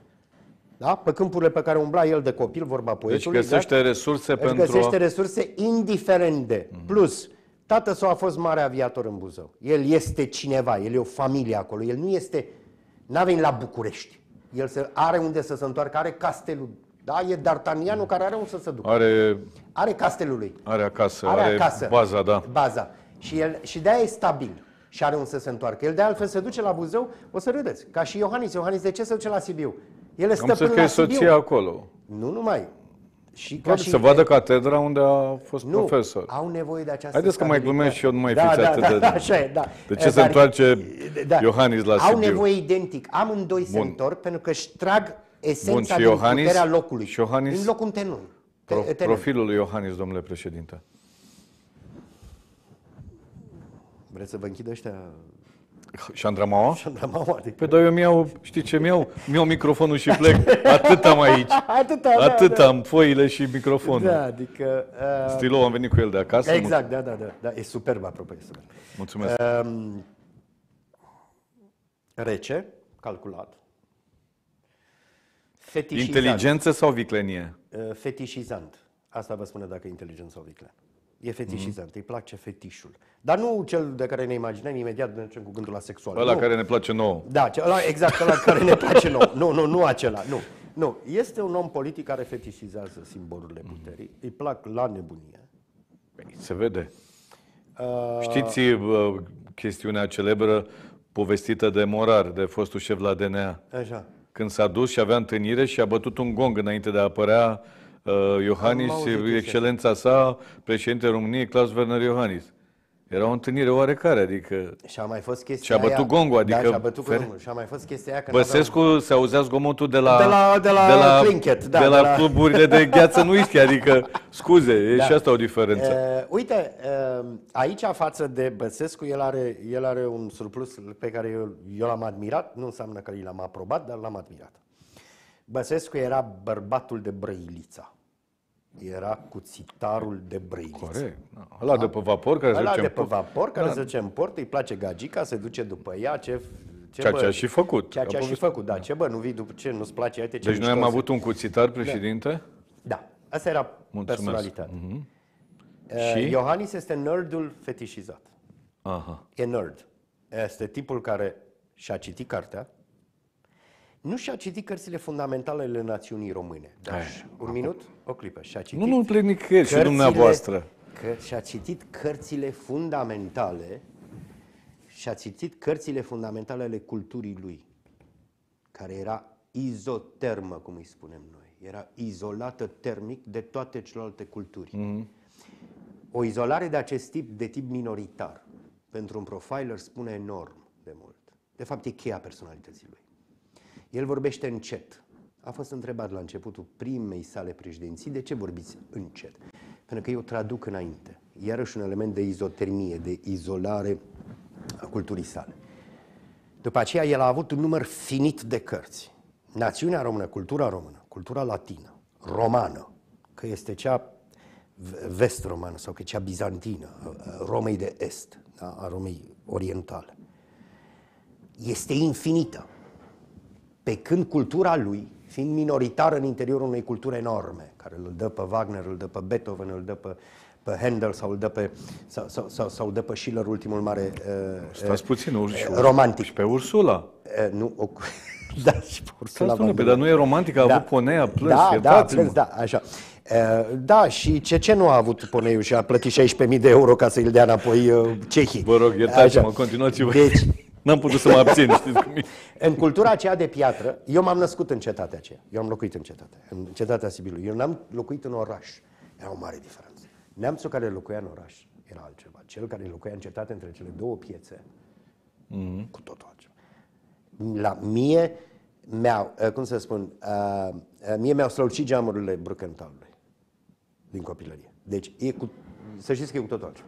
Da? Pe câmpurile pe care umbla el de copil, vorba deci poetului. Deci găsește da? resurse deci pentru... găsește resurse indiferent de. Mm-hmm. Plus, tatăl său a fost mare aviator în Buzău. El este cineva, el e o familie acolo. El nu este N-a venit la București. El se, are unde să se întoarcă, are castelul. Da? E D'Artagnanul care are unde să se ducă. Are, are castelul lui. Are acasă, are, are acasă, baza, da. Baza. Și, el, și de-aia e stabil și are unde să se întoarcă. El de altfel se duce la Buzău, o să râdeți, ca și Iohannis. Iohannis de ce se duce la Sibiu? El este stăpân la Sibiu. soția acolo. Nu numai. Și și să vadă catedra unde a fost nu, profesor. au nevoie de această Haideți că mai glumesc și eu, nu mai da, fiți da, atât da, de... Da, așa e, da. De ce eh, Dar, se întoarce da, Iohannis la Sibiu? Au nevoie identic. Amândoi Bun. se întorc pentru că își trag esența Bun, din Iohannis, puterea locului. Și Iohannis, în locul tenul. Pro, profilul lui Iohannis, domnule președinte. Vreți să vă închid ăștia și Mama? Șandra Mama, adică... Pe păi, dar eu mi-au, știi ce mi-au? Mi-au microfonul și plec. [laughs] Atât am aici. Atât am, Atât da, da, am, foile și microfonul. Da, adică... Uh... Stilou, am venit cu el de acasă. Exact, da, da, da, da. E superb, apropo, e superb. Mulțumesc. Uh, rece, calculat. Fetișizant. Inteligență sau viclenie? Uh, fetișizant. Asta vă spune dacă e inteligență sau viclenie. E fetișizant, mm îi place fetișul. Dar nu cel de care ne imaginăm imediat, ne cu gândul la sexual. Ăla nu. care ne place nouă. Da, ăla, exact, ăla care ne place nouă. Nu, nu, nu acela, nu. Nu, este un om politic care fetișizează simbolurile mhm. puterii, mm îi plac la nebunie. Se vede. Uh... Știți uh, chestiunea celebră povestită de Morar, de fostul șef la DNA? Așa. Când s-a dus și avea întâlnire și a bătut un gong înainte de a apărea Uh, Iohannis, excelența sa, președinte României, Claus Werner Iohannis. Era o întâlnire oarecare, adică... Și a mai fost chestia Și a bătut gongul, adică... Da, și a bătut fer... Și a mai fost chestia aia Băsescu aveam... se auzea zgomotul de la... De la, de la, de la Clinket, da. De la, de la cluburile de gheață nu whisky, adică, scuze, e da. și asta o diferență. Uh, uite, uh, aici față de Băsescu, el are, el are un surplus pe care eu, eu l-am admirat, nu înseamnă că l-am aprobat, dar l-am admirat. Băsescu era bărbatul de Brăilița era cu țitarul de brâidiță. Corect. Da. Ăla de pe vapor care Ăla se duce de pe în port. vapor care da. se duce în port, îi place gagica, se duce după ea, ce ce ceea bă, ce a și făcut. Ceea ce a, a și făcut, da. Ce bă, nu vii după ce nu-ți place, uite ce Deci noi am avut un cuțitar da. președinte? Da. da. Asta era Mulțumesc. personalitatea. Mm-hmm. Uh, și? Iohannis este nerdul fetișizat. Aha. E nerd. Este tipul care și-a citit cartea, nu și-a citit cărțile fundamentale ale națiunii române. Dar un minut, o clipă. Și-a citit nu, nu plec nicăieri și dumneavoastră. Că, și-a citit cărțile fundamentale și-a citit cărțile fundamentale ale culturii lui, care era izotermă, cum îi spunem noi. Era izolată termic de toate celelalte culturi. Mm-hmm. O izolare de acest tip, de tip minoritar, pentru un profiler spune enorm de mult. De fapt, e cheia personalității lui. El vorbește încet. A fost întrebat la începutul primei sale președinții de ce vorbiți încet. Pentru că eu traduc înainte. Iarăși un element de izotermie, de izolare a culturii sale. După aceea, el a avut un număr finit de cărți. Națiunea română, cultura română, cultura latină, romană, că este cea vest-romană sau că cea bizantină, Romei de Est, da, a Romei orientale, este infinită. Pe când cultura lui, fiind minoritar în interiorul unei culturi enorme, care îl dă pe Wagner, îl dă pe Beethoven, îl dă pe, pe Handel sau îl dă pe, sau, sau, sau, sau dă pe Schiller, ultimul mare uh, Stați uh, puțin, uh, și romantic. Uh, și pe Ursula. Uh, nu, o, [laughs] da, și pe Ursula. pe, dar nu e romantic, a da. avut ponea, plâns, da, da, plâns, da, așa. Uh, da, și ce ce nu a avut poneiul și a plătit 16.000 de euro ca să îl dea înapoi cehii. Vă rog, iertați-mă, continuați-vă. Deci, n-am putut să mă abțin, știți cum e? în cultura aceea de piatră, eu m-am născut în cetatea aceea. Eu am locuit în cetatea, în cetatea Sibiu. Eu n-am locuit în oraș. Era o mare diferență. Neamțul care locuia în oraș era altceva. Cel care locuia în cetate între cele două piețe, mm-hmm. cu totul altceva. La mie, mi-au, eh, cum să spun, uh, mie mi-au strălucit geamurile brucantalului din copilărie. Deci, e cu, să știți că e cu totul altceva.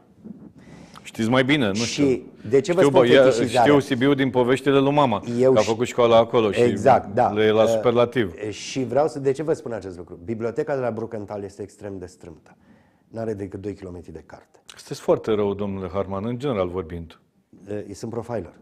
Știți mai bine, nu și știu. de ce vă știu, spun bă, fetișizarea? Știu Sibiu din poveștile lui mama, Eu că a făcut școala acolo și exact, da. le e la uh, superlativ. Uh, și vreau să... De ce vă spun acest lucru? Biblioteca de la Brucantal este extrem de strâmtă. N-are decât 2 km de carte. Sunteți foarte rău, domnule Harman, în general vorbind. Uh, sunt profiler.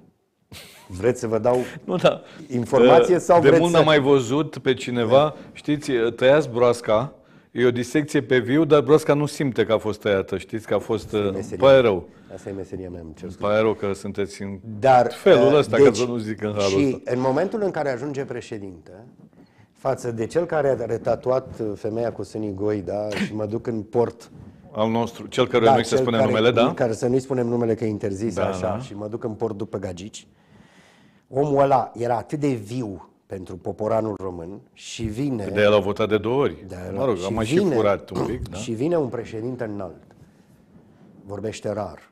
Vreți să vă dau [laughs] nu, da. informație sau de vreți mult să... am mai văzut pe cineva, știți, tăiați broasca, E o disecție pe viu, dar broasca nu simte că a fost tăiată, știți, că a fost... Uh, îmi pare rău. Asta e meseria mea, îmi cer Pare rău că sunteți în dar, felul uh, ăsta, deci, ca să nu zic în halul Și ăsta. în momentul în care ajunge președinte, față de cel care a retatuat uh, femeia cu sânii goi, da, și mă duc în port... Al nostru, cel care da, nu-i să spunem care, numele, da? Care să nu-i spunem numele că e interzis, da, așa, da. și mă duc în port după gagici. Omul ăla era atât de viu pentru poporanul român și vine... De el a votat de două ori. De da, mă rog, și am mai vine, și furat un pic. Da? Și vine un președinte înalt. Vorbește rar.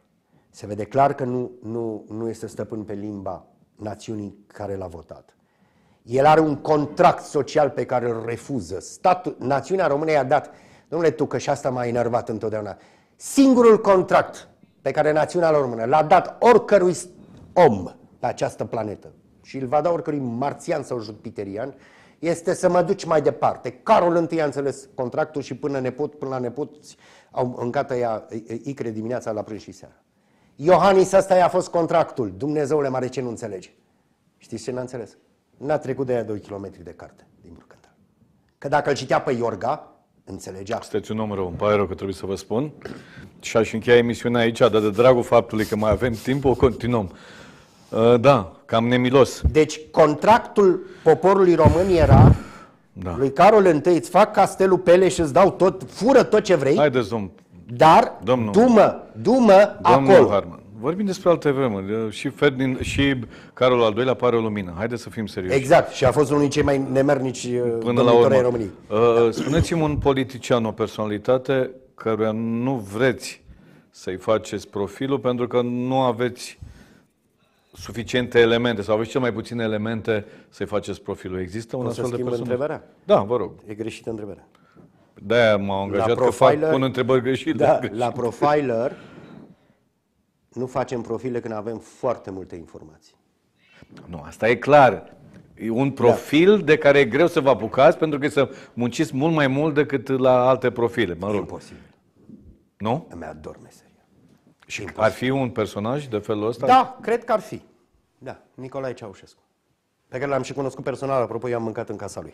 Se vede clar că nu, nu, nu este stăpân pe limba națiunii care l-a votat. El are un contract social pe care îl refuză. Statul, națiunea i a dat, domnule tu, că și asta m-a enervat întotdeauna, singurul contract pe care națiunea română l-a dat oricărui om pe această planetă, și îl va da oricărui marțian sau jupiterian, este să mă duci mai departe. Carol întâi a înțeles contractul și până nepot, până la nepot au mâncat ea icre dimineața la prânz și seara. Iohannis, asta i-a fost contractul. Dumnezeule mare, ce nu înțelege? Știți ce n-a înțeles? N-a trecut de aia 2 km de carte din Burcântal. Că dacă îl citea pe Iorga, înțelegea. Sunteți un om rău, îmi pare rău că trebuie să vă spun. Și aș încheia emisiunea aici, dar de dragul faptului că mai avem timp, o continuăm. Uh, da, cam nemilos. Deci contractul poporului român era da. lui Carol I, îți fac castelul pele și îți dau tot, fură tot ce vrei. Haideți, domn. Dar domnul, dumă, dumă domnul acolo. Harman. Vorbim despre alte vremuri. Uh, și, Ferdin, și Carol al Doilea pare o lumină. Haideți să fim serioși. Exact. Și a fost unul dintre cei mai nemernici uh, Până la urmă. României. Uh, spuneți-mi un politician, o personalitate căruia nu vreți să-i faceți profilul pentru că nu aveți uh, suficiente elemente sau aveți cel mai puține elemente să-i faceți profilul. Există un astfel de persoană? întrebarea? Da, vă rog. E greșită întrebarea. Da, m-am angajat profiler, că fac, un întrebări greșite. Da, greșit. la profiler nu facem profile când avem foarte multe informații. Nu, asta e clar. E un da. profil da. de care e greu să vă apucați pentru că să munciți mult mai mult decât la alte profile. Mă rog. Imposibil. Nu? Îmi adormesc. Și Ar fi un personaj de felul ăsta? Da, cred că ar fi. Da, Nicolae Ceaușescu. Pe care l-am și cunoscut personal, apropo, i am mâncat în casa lui.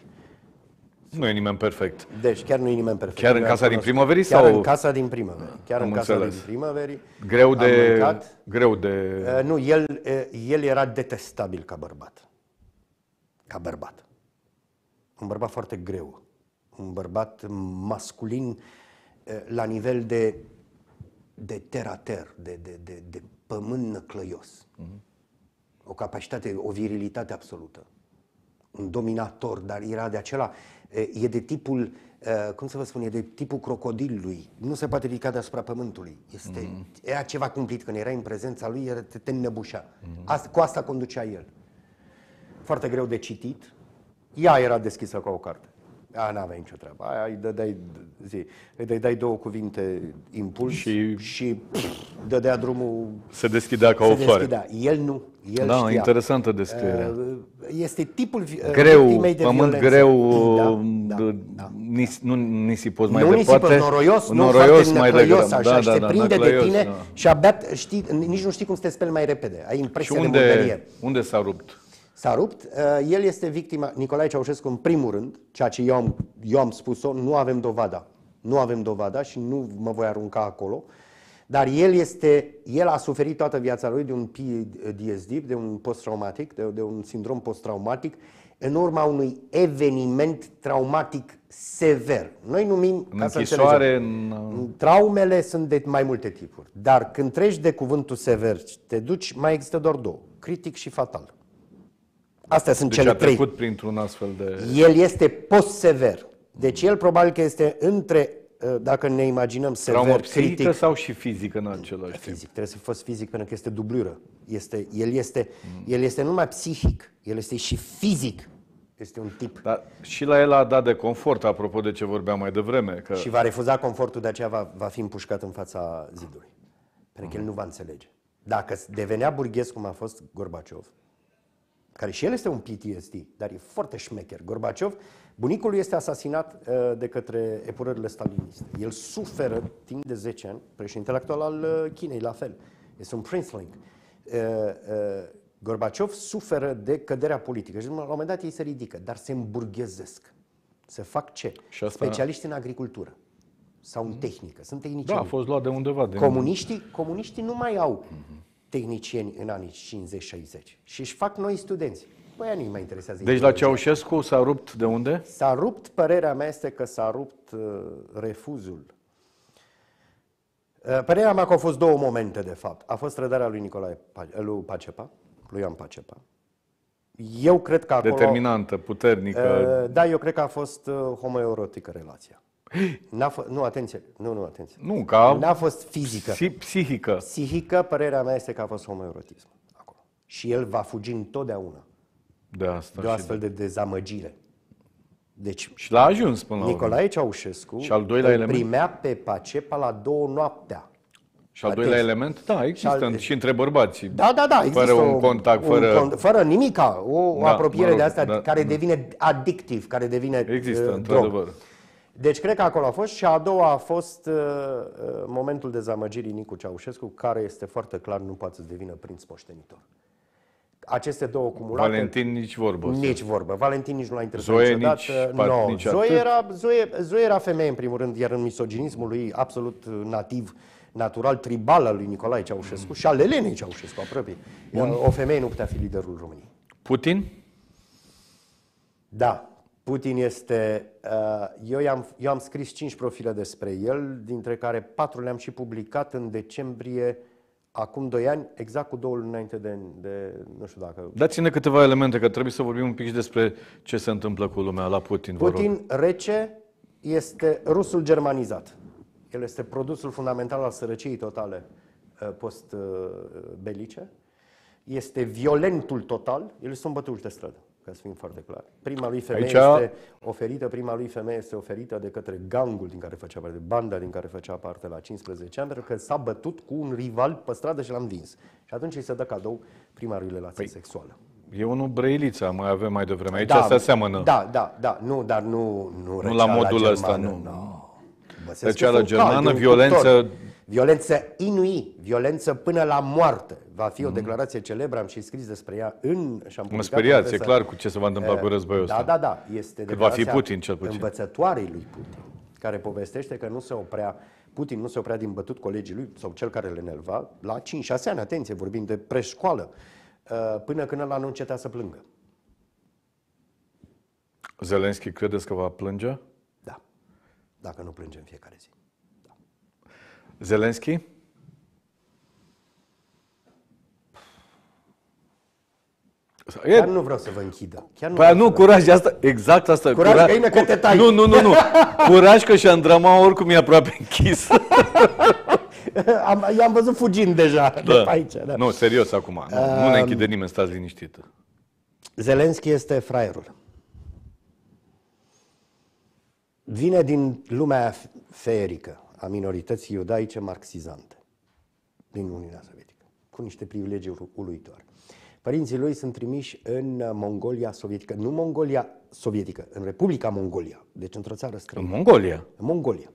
Nu e nimeni perfect. Deci chiar nu e nimeni perfect. Chiar în casa din primăverii chiar sau? în casa din primăveri. Chiar am în casa înțeles. din primăveri. Greu de... Mâncat. Greu de... Uh, nu, el, uh, el era detestabil ca bărbat. Ca bărbat. Un bărbat foarte greu. Un bărbat masculin uh, la nivel de de terater, de, de, de, de pământ năclăios. Uh-huh. O capacitate, o virilitate absolută. Un dominator, dar era de acela, e de tipul, cum să vă spun, e de tipul crocodilului. Nu se poate ridica deasupra pământului. Este, uh-huh. Era ceva cumplit. Când era în prezența lui, era, te, te nebușa. Uh-huh. Mhm. Asta, cu asta conducea el. Foarte greu de citit. Ea era deschisă ca o carte. A, n-avea nicio treabă. Aia îi dădeai, zi, îi dădeai două cuvinte impuls și, și pff, dădea drumul... Se deschidea ca se o floare. El nu. El da, știa. interesantă descriere. Uh, este tipul uh, greu, de pământ violență. greu, da, uh, da, da. Nis, nu nisipos mai nu departe. Nu nisipos, noroios, noroios nu mai degrabă. Așa, da, și da, și da, prinde de tine da. și abia știi, nici nu știi cum să te speli mai repede. Ai impresia și unde, de murdărie. unde s-a rupt? s-a rupt. Uh, el este victima, Nicolae Ceaușescu în primul rând, ceea ce eu am, eu am spus-o, nu avem dovada. Nu avem dovada și nu mă voi arunca acolo. Dar el, este, el a suferit toată viața lui de un PTSD, de un post-traumatic, de, de un sindrom post-traumatic, în urma unui eveniment traumatic sever. Noi numim, În ca să în... traumele sunt de mai multe tipuri, dar când treci de cuvântul sever, te duci, mai există doar două, critic și fatal. Astea sunt deci cele a trecut trei. printr-un astfel de... El este post-sever. Deci el probabil că este între, uh, dacă ne imaginăm sever, Traumă critic... sau și fizic, în același fizic, timp? Fizic, trebuie să fost fizic pentru că este dublură. Este, el, este, mm. el este numai psihic, el este și fizic. Este un tip. Dar și la el a dat de confort, apropo de ce vorbeam mai devreme. Că... Și va refuza confortul, de aceea va, va fi împușcat în fața zidului. Pentru că mm. el nu va înțelege. Dacă devenea burghez cum a fost Gorbaciov, care și el este un PTSD, dar e foarte șmecher. Gorbaciov, bunicul lui este asasinat uh, de către epurările staliniste. El suferă timp de 10 ani, președintele actual al uh, Chinei, la fel. Este un princeling. Uh, Gorbaciov suferă de căderea politică și la un moment dat ei se ridică, dar se îmburghezesc. Se fac ce? Și asta... Specialiști în agricultură sau în mhm. tehnică. Sunt tehnicieni. Da, a fost luat de undeva. De comuniștii, comuniștii nu mai au. Mhm tehnicieni în anii 50-60 și își fac noi studenți. Păi nu mai interesează. Deci la Ceaușescu s-a rupt de unde? S-a rupt, părerea mea este că s-a rupt uh, refuzul. Uh, părerea mea că au fost două momente, de fapt. A fost trădarea lui Nicolae uh, lui Pacepa, lui Ioan Pacepa. Eu cred că acolo... Determinantă, puternică. Uh, da, eu cred că a fost homoerotică relația. N-a f- nu, atenție. Nu, nu, atenție. Nu, ca... N-a fost fizică. Și psihică. Psihică, părerea mea este că a fost homoerotism. Acolo. Și el va fugi întotdeauna de, asta de o astfel de... de dezamăgire. Deci, și l-a ajuns până la urmă. Ceaușescu și al doilea element... primea pe Pacepa la două noaptea. Și al doilea Atenție. element, da, există și, al... și între bărbați. Da, da, da. Există. Fără un contact, fără... Un, fără nimica, o da, apropiere mă rog, de asta da, care da. devine adictiv, care devine Există, uh, într-adevăr. Deci cred că acolo a fost și a doua a fost uh, uh, momentul dezamăgirii Nicu Ceaușescu, care este foarte clar, nu poate să devină prinț moștenitor. Aceste două cumulate... Valentin nici vorbă. Nici vorbă. Valentin nici nu l-a interesat Zoe niciodată. Nici, uh, no. nici Zoe, era, Zoe, Zoe era femeie, în primul rând, iar în misoginismul lui absolut uh, nativ, natural, tribal al lui Nicolae Ceaușescu mm. și al Elenei Ceaușescu, aproape. Bun. O femeie nu putea fi liderul României. Putin? Da. Putin este... Uh, eu, am eu am scris cinci profile despre el, dintre care patru le-am și publicat în decembrie acum doi ani, exact cu două luni înainte de, de nu știu dacă... Dați-ne câteva elemente, că trebuie să vorbim un pic și despre ce se întâmplă cu lumea la Putin. Putin rece este rusul germanizat. El este produsul fundamental al sărăciei totale uh, post-belice. Uh, este violentul total. El sunt bătuși de stradă ca să fim foarte clar. Prima lui femeie Aici... este oferită, prima lui femeie este oferită de către gangul din care făcea parte, banda din care făcea parte la 15 ani, pentru că s-a bătut cu un rival pe stradă și l am vins. Și atunci îi se dă cadou prima lui relație păi, sexuală. E unul Brăilița, mai avem mai devreme. Aici da, asta seamănă. Da, da, da. Nu, dar nu Nu, nu la modul ăsta, nu. No. Băsescu deci la germană, violență Violență inui, violență până la moarte. Va fi o mhm. declarație celebră, am și scris despre ea în... Și mă speriați, e clar cu ce se va întâmpla cu eh, războiul da, ăsta. Da, da, da. Este Cât va fi Putin, cel puțin. Învățătoarei lui Putin, care povestește că nu se oprea Putin nu se oprea din bătut colegii lui sau cel care le nelva la 5-6 ani, atenție, vorbim de preșcoală, eh, până când ăla nu încetea să plângă. Zelenski credeți că va plânge? Da, dacă nu plânge în fiecare zi. Zelenski? Chiar nu vreau să vă închidă. Chiar nu păi nu, curaj, asta, exact asta. Curaj, curaj găină că te tai. Nu, nu, nu, nu. curaj că și-a drama oricum e aproape închis. [laughs] Am, i-am văzut fugind deja da. de pe aici. Da. Nu, serios acum. Nu, uh, nu ne închide nimeni, stați liniștit. Zelenski este fraierul. Vine din lumea feerică a minorității iudaice marxizante din Uniunea Sovietică, cu niște privilegii uluitoare. Părinții lui sunt trimiși în Mongolia sovietică, nu Mongolia sovietică, în Republica Mongolia, deci într-o țară străină. În Mongolia? În Mongolia.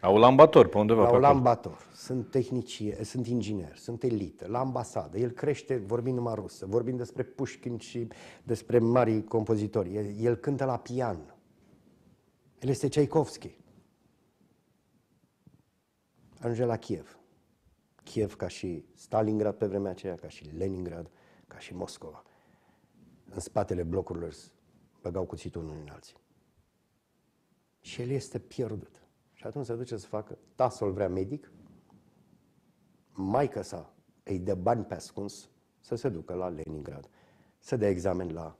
La Ulambator, pe undeva. La Ulambator. Sunt tehnicie, sunt ingineri, sunt elită, la ambasadă. El crește vorbind numai rusă, vorbind despre Pușkin și despre mari compozitori. El, el cântă la pian. El este Tchaikovsky ajunge la Kiev. Kiev ca și Stalingrad pe vremea aceea, ca și Leningrad, ca și Moscova. În spatele blocurilor băgau cuțitul unul în alții. Și el este pierdut. Și atunci se duce să facă, tasul vrea medic, maica sa îi dă bani pe ascuns să se ducă la Leningrad, să dea examen la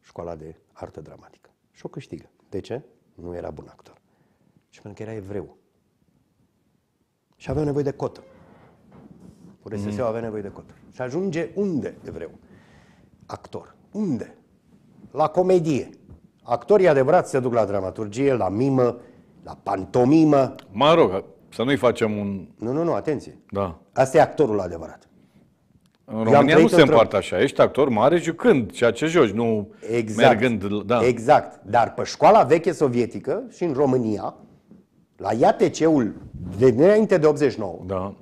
școala de artă dramatică. Și o câștigă. De ce? Nu era bun actor. Și pentru că era evreu. Și avem nevoie de cotă. URSS-ul mm. avea nevoie de cotă. Și ajunge unde evreu? Actor. Unde? La comedie. Actorii adevărați se duc la dramaturgie, la mimă, la pantomimă. Mă rog, să nu-i facem un... Nu, nu, nu, atenție. Da. Asta e actorul adevărat. În România nu se împarte așa. Ești actor mare jucând ceea ce joci, nu exact. mergând... Da. Exact. Dar pe școala veche sovietică și în România, la IATC-ul de înainte de 89. Da.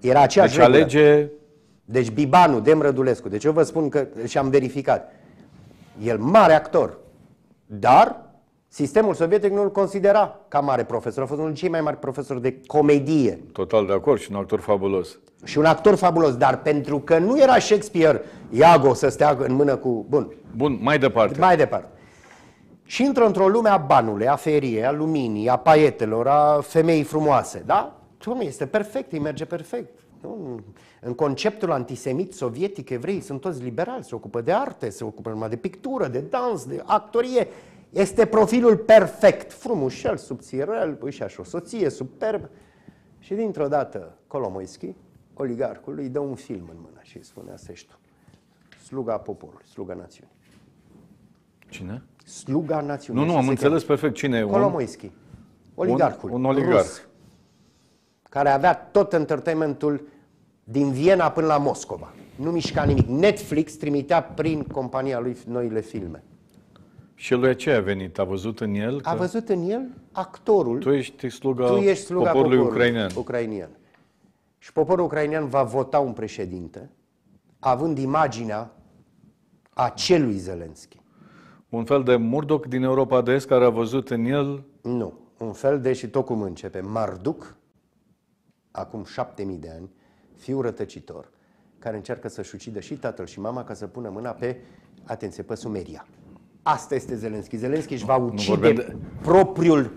Era aceeași deci regulă. alege... Deci Bibanu, Demrădulescu. Deci eu vă spun că și am verificat. El mare actor. Dar sistemul sovietic nu-l considera ca mare profesor. A fost unul dintre cei mai mari profesori de comedie. Total de acord și un actor fabulos. Și un actor fabulos, dar pentru că nu era Shakespeare, Iago să stea în mână cu... Bun. Bun, mai departe. Mai departe și intră într-o lume a banului, a feriei, a luminii, a paietelor, a femeii frumoase, da? Dom'le, este perfect, îi merge perfect. Nu? În conceptul antisemit sovietic, evrei sunt toți liberali, se ocupă de arte, se ocupă numai de pictură, de dans, de actorie. Este profilul perfect, frumușel, subțirel, și așa o soție, superb. Și dintr-o dată, Kolomoisky, oligarcul, îi dă un film în mână și îi spune, asta ești tu, sluga poporului, sluga națiunii. Cine? sluga națiunii. Nu, nu, am înțeles cheamă. perfect cine e. Kolomoisky, oligarhul un, un oligarh. rus, care avea tot entertainmentul din Viena până la Moscova. Nu mișca nimic. Netflix trimitea prin compania lui noile filme. Și lui ce a venit? A văzut în el? Că... A văzut în el actorul. Tu ești sluga, tu ești sluga poporului, poporului ucrainean. ucrainian. Și poporul ucrainian va vota un președinte având imaginea acelui Zelenski. Un fel de murdoc din Europa de Est care a văzut în el... Nu. Un fel de și tot cum începe. Marduc, acum șapte mii de ani, fiu rătăcitor, care încearcă să-și ucidă și tatăl și mama ca să pună mâna pe, atenție, pe Sumeria. Asta este Zelenski. Zelenski își va ucide de... propriul,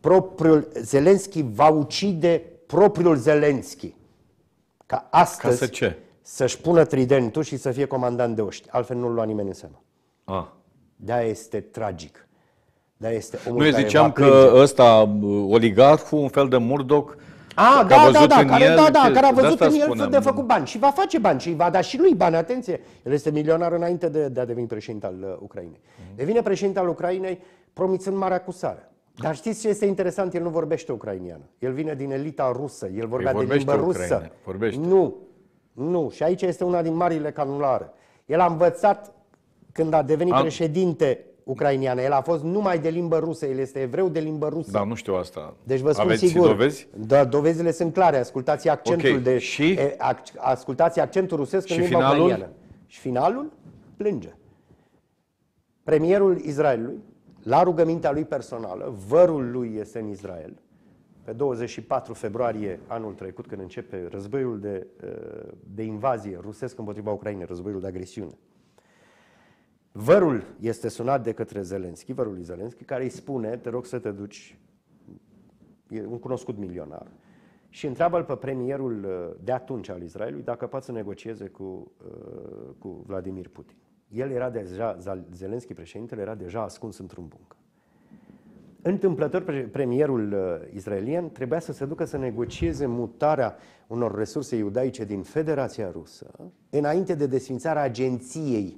propriul... Zelenski va ucide propriul Zelenski. Ca astăzi... Ca să ce? Să-și pună tridentul și să fie comandant de oști. Altfel nu-l lua nimeni în seamă. Ah de da, este tragic. de da, este omul Nu, care ziceam că ăsta, oligarhul, un fel de Murdoch, ah, a, da, da, da, care, el, da, da, care a văzut în el spunem. de făcut bani și va face bani și va da și lui bani, atenție. El este milionar înainte de, de a deveni președinte al uh, Ucrainei. Mhm. Devine președinte al Ucrainei promițând mare acusare. Dar știți ce este interesant? El nu vorbește ucrainiană. El vine din elita rusă. El vorbea păi de limbă rusă. Vorbește. Nu. Nu. Și aici este una din marile canulare. El a învățat când a devenit Al... președinte ucrainian, el a fost numai de limbă rusă, el este evreu de limbă rusă. Da, nu știu asta. Deci vă spun Aveți sigur. dovezi? Da, dovezile sunt clare. Ascultați accentul okay. de și e, ac, ascultați accentul rusesc și în limba finalul? ucrainiană. Și finalul plânge. Premierul Israelului, la rugămintea lui personală, vărul lui este în Israel. Pe 24 februarie anul trecut, când începe războiul de, uh, de invazie rusesc împotriva Ucrainei, războiul de agresiune, Vărul este sunat de către Zelenski, vărul lui Zelenski, care îi spune, te rog să te duci, e un cunoscut milionar, și întreabă-l pe premierul uh, de atunci al Israelului dacă poate să negocieze cu, uh, cu Vladimir Putin. El era deja, Zelenski, președintele, era deja ascuns într-un bunker. Întâmplător, premierul uh, israelian trebuia să se ducă să negocieze mutarea unor resurse iudaice din Federația Rusă înainte de desfințarea agenției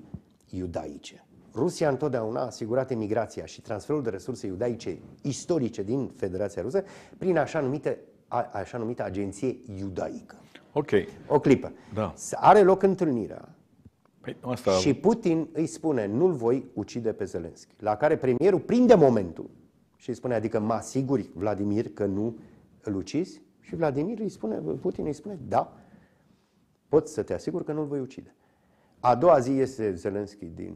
iudaice. Rusia întotdeauna a asigurat emigrația și transferul de resurse iudaice istorice din Federația Rusă prin așa, numită, a, așa numită agenție iudaică. Ok. O clipă. Da. Are loc întâlnirea păi, asta... și Putin îi spune, nu-l voi ucide pe Zelenski. La care premierul prinde momentul și îi spune, adică mă asiguri, Vladimir, că nu îl ucizi? Și Vladimir îi spune, Putin îi spune, da, pot să te asigur că nu-l voi ucide. A doua zi iese Zelenski din...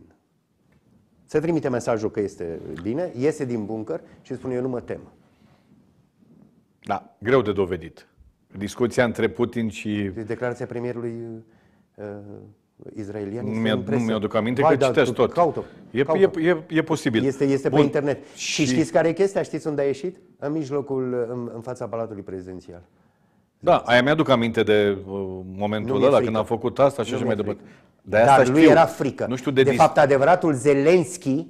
Se trimite mesajul că este bine, iese din bunker și spune eu nu mă tem. Da, greu de dovedit. Discuția între Putin și... Deci declarația premierului uh, Izraelian nu mi-a, nu mi-aduc aminte Vai, că da, citesc tot. Caut-o, e, caut-o. E, e, e posibil. Este, este Bun. pe internet. Și, și știți care e chestia? Știți unde a ieșit? În mijlocul, în, în fața Palatului Prezidențial. Da, aia mi-aduc aminte de uh, momentul nu ăla când am făcut asta și așa mai departe. De asta Dar știu. lui era frică. Nu știu de, de dis- fapt, adevăratul Zelenski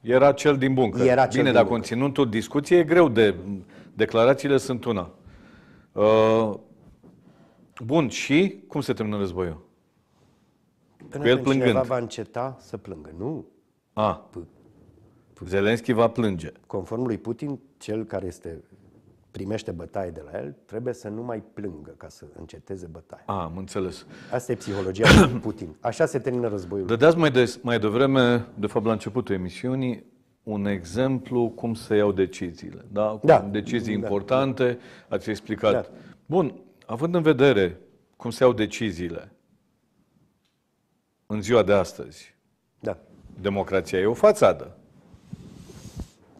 era cel din buncă. Era cel Bine, dar buncă. conținutul discuției e greu de... Declarațiile sunt una. Uh, bun, și cum se termină războiul? Până Cu el plângând. va înceta să plângă. Nu. A. P- Zelenski va plânge. Conform lui Putin, cel care este primește bătaie de la el, trebuie să nu mai plângă ca să înceteze bătaia. A, ah, am înțeles. Asta e psihologia lui Putin. Așa se termină războiul. Dădeați mai, de, mai devreme, de fapt la începutul emisiunii, un exemplu cum se iau deciziile. Da? Cu da. Decizii da. importante, ați explicat. Da. Bun, având în vedere cum se iau deciziile în ziua de astăzi, da. democrația e o fațadă.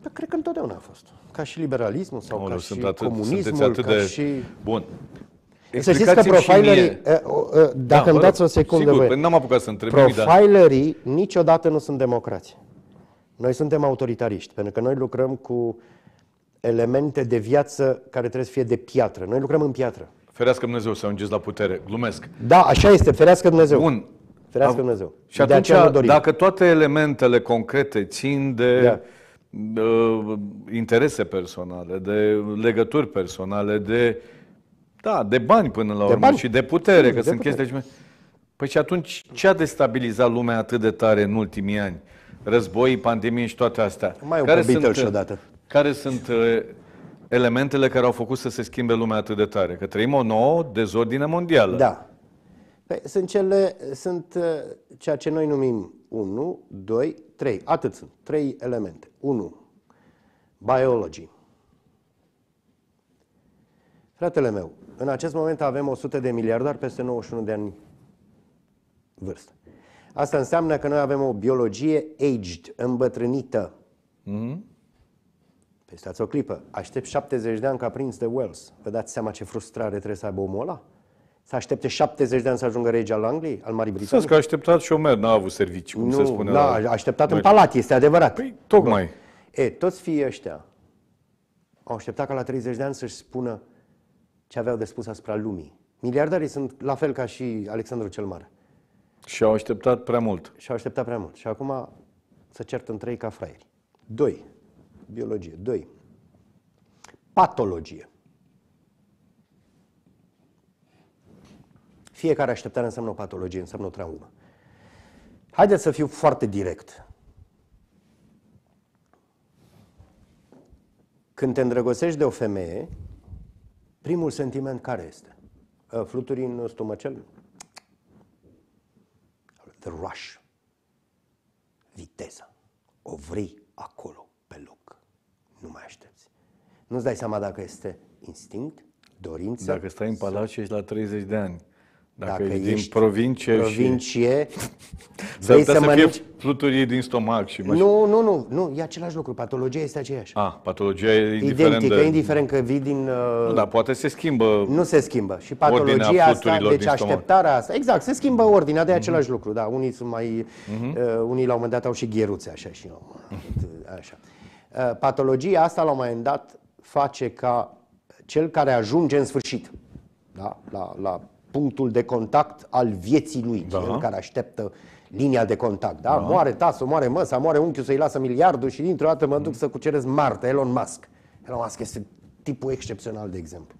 Da, cred că întotdeauna a fost ca și liberalismul sau Olu, ca sunt și atât, comunismul, atât ca de... și... Bun. Să știți că profilerii, da, dacă da, îmi dați o secundă, sigur, voi, păi n-am apucat să întreb profilerii da. niciodată nu sunt democrați. Noi suntem autoritariști, pentru că noi lucrăm cu elemente de viață care trebuie să fie de piatră. Noi lucrăm în piatră. Ferească Dumnezeu să ajungeți la putere. Glumesc. Da, așa este. Ferească Dumnezeu. Bun. Ferească Dumnezeu. Și atunci, dacă toate elementele concrete țin de... Da Uh, interese personale, de legături personale, de da, de bani până la urmă de bani. și de putere, Sim, că de sunt chestii de... Păi și atunci ce a destabilizat lumea atât de tare în ultimii ani? Război, pandemie și toate astea. Mai care sunt, și uh, odată. Care sunt uh, elementele care au făcut să se schimbe lumea atât de tare? Că trăim o nouă dezordine mondială. Da. Păi, sunt cele, sunt uh, ceea ce noi numim 1, 2, Trei, atât sunt, trei elemente. Unu, Biology. Fratele meu, în acest moment avem 100 de miliardari peste 91 de ani vârstă. Asta înseamnă că noi avem o biologie aged, îmbătrânită. Mm-hmm. Păi stați o clipă, aștept 70 de ani ca prins de Wells. Vă dați seama ce frustrare trebuie să aibă omul ăla? Să aștepte 70 de ani să ajungă rege al Angliei, al Marii Britanii? Să că a așteptat și Omer, n-a avut servicii, cum nu, se spune. Da, a așteptat în palat, este adevărat. Păi, tocmai. E, toți fii ăștia au așteptat ca la 30 de ani să-și spună ce aveau de spus asupra lumii. Miliardarii sunt la fel ca și Alexandru cel Mare. Și au așteptat prea mult. Și au așteptat prea mult. Și acum să cert în trei ca fraieri. Doi. Biologie. Doi. Patologie. Fiecare așteptare înseamnă o patologie, înseamnă o traumă. Haideți să fiu foarte direct. Când te îndrăgostești de o femeie, primul sentiment care este? Ă, Fluturii în stomacel? The rush. Viteza. O vrei acolo, pe loc. Nu mai aștepți. Nu-ți dai seama dacă este instinct, dorință. Dacă stai în palat și ești la 30 de ani. Dacă, dacă ești din provincie, provincie și... să [laughs] vrei să, să mănânci... fie fluturii din stomac și Nu, nu, nu, nu, e același lucru, patologia este aceeași. Ah, patologia e indiferent Identică, de... indiferent că vii din... Uh... Nu, dar poate se schimbă... Nu se schimbă. Și patologia asta, deci așteptarea asta, exact, se schimbă ordinea de mm-hmm. același lucru, da, unii sunt mai... Mm-hmm. Uh, unii la un moment dat au și gheruțe, așa și eu, uh, așa. Uh, patologia asta la un moment dat face ca cel care ajunge în sfârșit, da, la, la punctul de contact al vieții lui, da. cel care așteaptă linia de contact. Da? da. Moare tasul, moare măsa, moare unchiul să-i lasă miliardul și dintr-o dată mă duc să cuceresc Marte, Elon Musk. Elon Musk este tipul excepțional, de exemplu.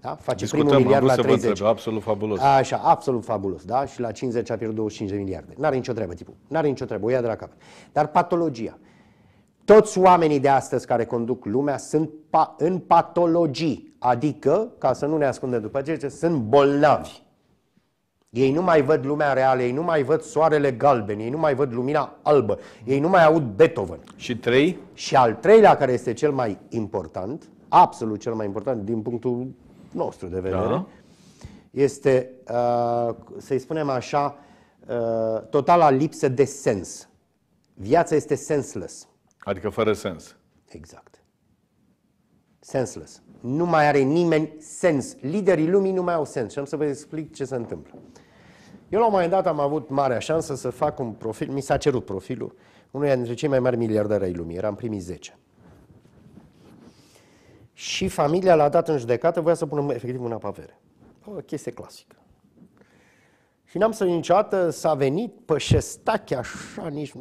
Da? Face Discutăm, primul miliard la 30. Trebuie, absolut fabulos. A, așa, absolut fabulos. Da? Și la 50 a pierdut 25 de miliarde. N-are nicio treabă, tipul. N-are nicio treabă. O ia de la capăt. Dar patologia. Toți oamenii de astăzi care conduc lumea sunt pa- în patologii. Adică, ca să nu ne ascundem după ce zice, sunt bolnavi. Ei nu mai văd lumea reală, ei nu mai văd soarele galben, ei nu mai văd lumina albă, ei nu mai aud Beethoven. Și trei? Și al treilea, care este cel mai important, absolut cel mai important din punctul nostru de vedere, da. este, uh, să-i spunem așa, uh, totala lipsă de sens. Viața este senseless. Adică fără sens. Exact. Senseless. Nu mai are nimeni sens. Liderii lumii nu mai au sens. Și am să vă explic ce se întâmplă. Eu la un moment dat am avut marea șansă să fac un profil, mi s-a cerut profilul, unul dintre cei mai mari miliardari ai lumii, eram primii 10. Și familia l-a dat în judecată, voia să pună efectiv un pe avere. O chestie clasică. Și n-am să niciodată s-a venit pe șestache așa, nici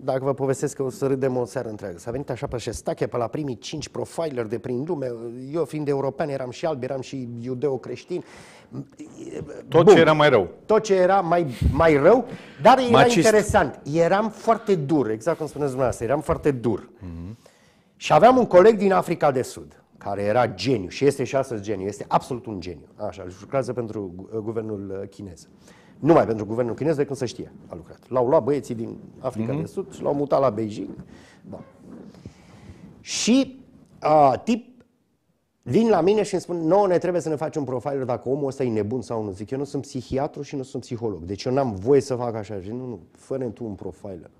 dacă vă povestesc că o să râdem o seară întreagă. S-a venit așa pe șestache, pe la primii cinci profiler de prin lume. Eu fiind european eram și alb, eram și iudeo-creștin. Tot Bun. ce era mai rău. Tot ce era mai, mai rău, dar era Macist. interesant. Eram foarte dur, exact cum spuneți dumneavoastră, eram foarte dur. Mm-hmm. Și aveam un coleg din Africa de Sud care era geniu și este și astăzi geniu, este absolut un geniu, așa, lucrează pentru guvernul chinez. Uh, numai pentru guvernul chinez, de când se știe a lucrat. L-au luat băieții din Africa mm-hmm. de Sud și l-au mutat la Beijing. Da. Și a, tip vin la mine și îmi spun, nouă ne trebuie să ne facem un profiler dacă omul ăsta e nebun sau nu. Zic, eu nu sunt psihiatru și nu sunt psiholog, deci eu n-am voie să fac așa. Zic, nu, nu, fă tu un profiler.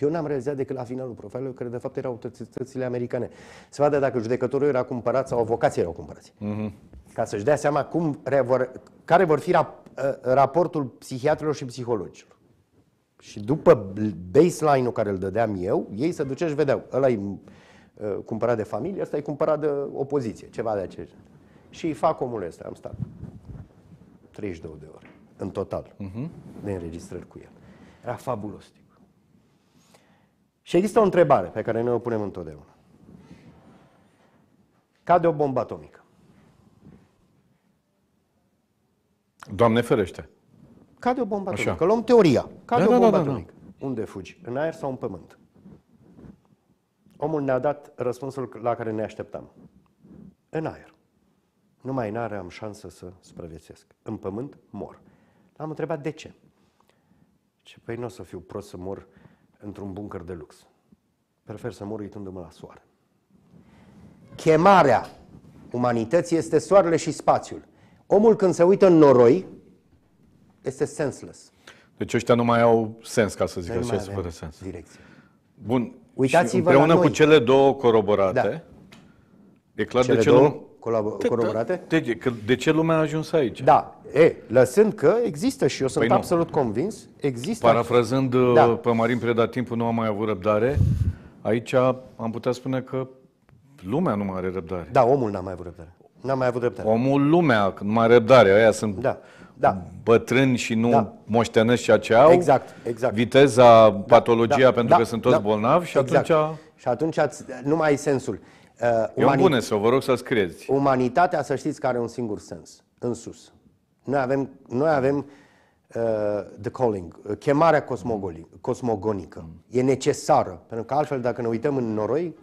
Eu n-am realizat decât la finalul profilului, care de fapt erau autoritățile americane. Se vadă dacă judecătorul era cumpărat sau avocații erau cumpărați. Mm-hmm. Ca să-și dea seama cum vor, care vor fi rap- Uh, raportul psihiatrilor și psihologilor. Și după baseline-ul care îl dădeam eu, ei se duceau și vedeau. Ăla e uh, cumpărat de familie, ăsta e cumpărat de opoziție, ceva de acest. Și îi fac omul ăsta. Am stat 32 de ore în total uh-huh. de înregistrări cu el. Era fabulos. Și există o întrebare pe care noi o punem întotdeauna. Cade o bombă atomică. Doamne ferește. Cade o bombă Așa. atomică. Luăm teoria. Da, Cade da, o da, bombă da, da, atomică. Da, da. Unde fugi? În aer sau în pământ? Omul ne-a dat răspunsul la care ne așteptam. În aer. Numai în aer am șansă să supraviețuiesc. În pământ mor. L-am întrebat de ce. Ce păi nu o să fiu prost să mor într-un buncăr de lux. Prefer să mor uitându-mă la soare. Chemarea umanității este soarele și spațiul. Omul când se uită în noroi, este senseless. Deci ăștia nu mai au sens, ca să zic așa, să fără sens. Direcție. Bun, Uitați-vă și împreună cu cele două coroborate, da. e clar cele de ce două? nu colab- De, de, de ce lumea a ajuns aici? Da, e, lăsând că există și eu sunt păi nu. absolut convins, există... Parafrazând da. Uh, pe Marin Preda, timpul nu a mai avut răbdare, aici am putea spune că lumea nu mai are răbdare. Da, omul n-a mai avut răbdare. N-am mai avut dreptate. Omul lumea, nu mai răbdare, aia sunt da, da. bătrâni și nu da. moștenesc ceea ce au. Exact, exact. Viteza, da, da patologia, da, pentru da, că sunt toți da, bolnavi și exact. atunci... Și atunci nu mai ai sensul. Uh, umanit... E bune să vă rog să scrieți. Umanitatea, să știți, că are un singur sens, în sus. Noi avem, noi avem uh, the calling, uh, chemarea cosmogonică. Mm. E necesară, pentru că altfel, dacă ne uităm în noroi,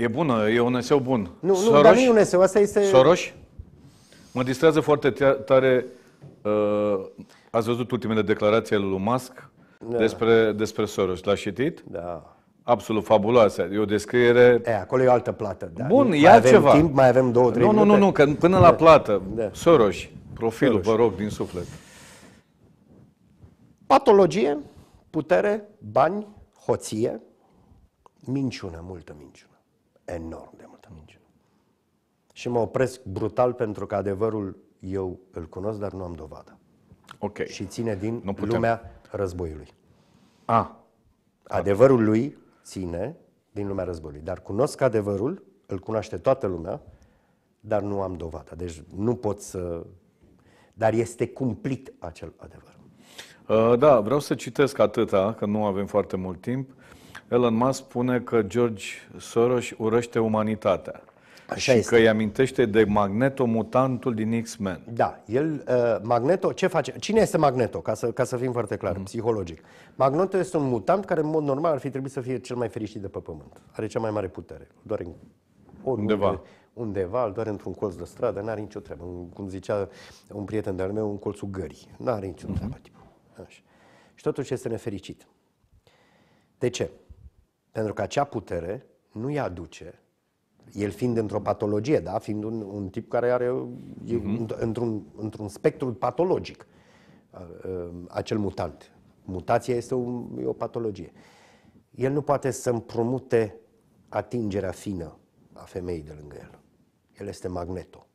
E bună, e un eseu bun. Nu, nu, Soroș? dar nu e un eseu, asta este... Soroș? Mă distrează foarte tare... Uh, ați văzut ultimele declarații ale lui Musk da. despre, despre Soros. L-ați citit? Da. Absolut fabuloasă. E o descriere... E, acolo e o altă plată. Da. Bun, mai ceva. altceva. timp, mai avem două, trei Nu, nu, nu, nu, că până la da. plată. Da. Soros, profilul, Soros. vă rog, din suflet. Patologie, putere, bani, hoție, minciună, multă minciună enorm de multă minciună. Și mă opresc brutal pentru că adevărul eu îl cunosc, dar nu am dovadă. Ok. Și ține din nu putem. lumea războiului. A. Adevărul lui ține din lumea războiului. Dar cunosc adevărul, îl cunoaște toată lumea, dar nu am dovadă. Deci nu pot să... Dar este cumplit acel adevăr. Uh, da, vreau să citesc atâta, că nu avem foarte mult timp. Elon Musk spune că George Soros urăște umanitatea. Așa și este. că îi amintește de Magneto, mutantul din X-Men. Da, el, uh, Magneto, ce face? Cine este Magneto, ca să, ca să fim foarte clar, mm. psihologic? Magneto este un mutant care, în mod normal, ar fi trebuit să fie cel mai fericit de pe pământ. Are cea mai mare putere. Doar în, undeva. Undeva, doar într-un colț de stradă, n-are nicio treabă. Cum zicea un prieten de-al meu, un colțul gării. N-are nicio mm-hmm. treabă, tipul. Așa. Și totuși este nefericit. De ce? Pentru că acea putere nu îi aduce. El fiind într-o patologie, da? fiind un, un tip care are uh-huh. într-un, într-un spectru patologic uh, uh, acel mutant. Mutația este o, e o patologie. El nu poate să împrumute atingerea fină a femeii de lângă el. El este magneto.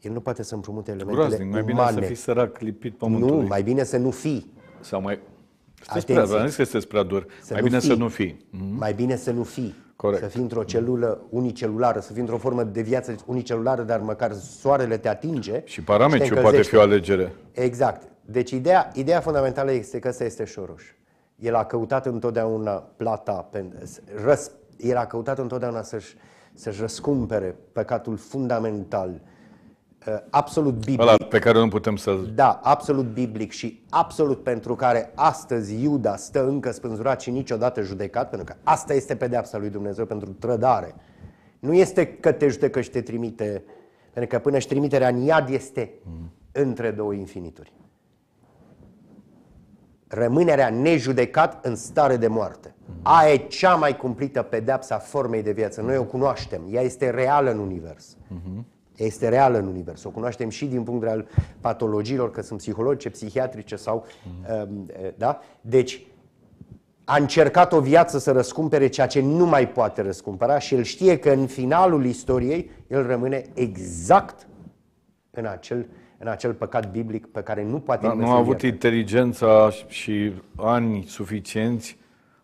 El nu poate să împrumute elementele Groaznic, mai bine umane. să fii sărac lipit pământului. Nu, mai bine să nu fii. Sau mai, este Atenție. prea, nu este că prea dur. Să mai bine fi. să nu fii. mm Mai bine să nu fii. Corect. Să fii într-o celulă unicelulară, să fii într-o formă de viață unicelulară, dar măcar soarele te atinge. Și parametriul poate fi o alegere. Exact. Deci ideea, ideea fundamentală este că ăsta este șoruș. El a căutat întotdeauna plata, răs, el a căutat întotdeauna să-și, să-și răscumpere păcatul fundamental Uh, absolut biblic. Ăla pe care nu putem să Da, absolut biblic și absolut pentru care astăzi Iuda stă încă spânzurat și niciodată judecat, pentru că asta este pedeapsa lui Dumnezeu pentru trădare. Nu este că te judecă și te trimite, pentru că până și trimiterea în iad este mm. între două infinituri. Rămânerea nejudecat în stare de moarte. A Aia e cea mai cumplită pedeapsa formei de viață. Noi o cunoaștem. Ea este reală în univers. Uh-huh este reală în univers. O cunoaștem și din punct de vedere al patologiilor, că sunt psihologice, psihiatrice sau... mm Da? Deci, a încercat o viață să răscumpere ceea ce nu mai poate răscumpăra și el știe că în finalul istoriei el rămâne exact în acel, în acel păcat biblic pe care nu poate da, Nu a avut iertă. inteligența și ani suficienți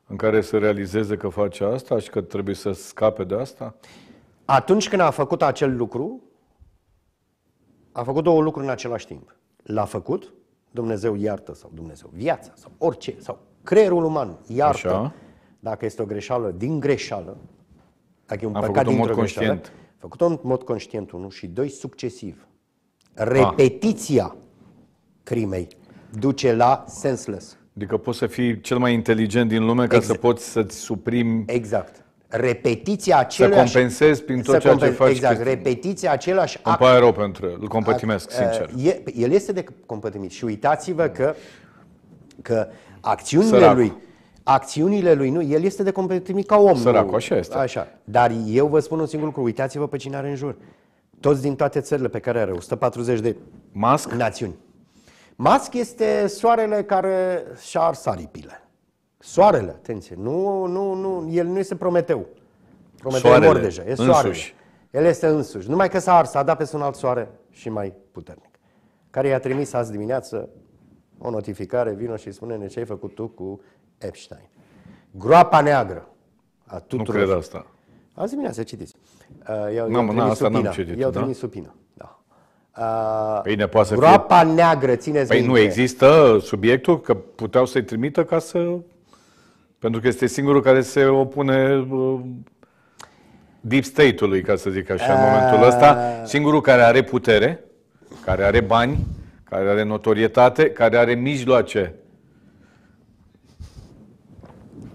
în care să realizeze că face asta și că trebuie să scape de asta? Atunci când a făcut acel lucru, a făcut două lucruri în același timp. L-a făcut, Dumnezeu iartă sau Dumnezeu viața sau orice, sau creierul uman iartă Așa. dacă este o greșeală din greșeală, dacă e un a păcat făcut conștient. o greșeală. Făcut-o în mod conștient, unul, și doi, succesiv. Ah. Repetiția a. crimei duce la senseless. Adică poți să fii cel mai inteligent din lume ca exact. să poți să-ți suprimi exact. Exact, repetiția aceleași... Să compensezi prin tot ceea compen... ce faci. Exact, repetiția același act... Îmi pare rău pentru el, îl compătimesc, sincer. el este de compătimit și uitați-vă că, că acțiunile Săracu. lui acțiunile lui, nu, el este de compătimit ca om. Săracu, așa este. Așa. Dar eu vă spun un singur lucru, uitați-vă pe cine are în jur. Toți din toate țările pe care are, 140 de Musk? națiuni. Musk este soarele care și-a ars aripile. Soarele, atenție, nu, nu, nu, el nu este Prometeu. Prometeu soarele, mor deja, e soarele. Însuși. El este însuși. Numai că s-a ars, a dat pe un alt soare și mai puternic. Care i-a trimis azi dimineață o notificare, vino și spune-ne ce ai făcut tu cu Epstein. Groapa neagră a tuturor. Nu cred asta. Azi dimineață, citiți. Uh, eu, n-am, eu asta supina. n-am citit, Eu da? trimis supina, da. Uh, păi ne poate să groapa fi... neagră, țineți Păi minte. nu există subiectul că puteau să-i trimită ca să pentru că este singurul care se opune uh, deep state-ului, ca să zic așa, în momentul ah. ăsta. Singurul care are putere, care are bani, care are notorietate, care are mijloace.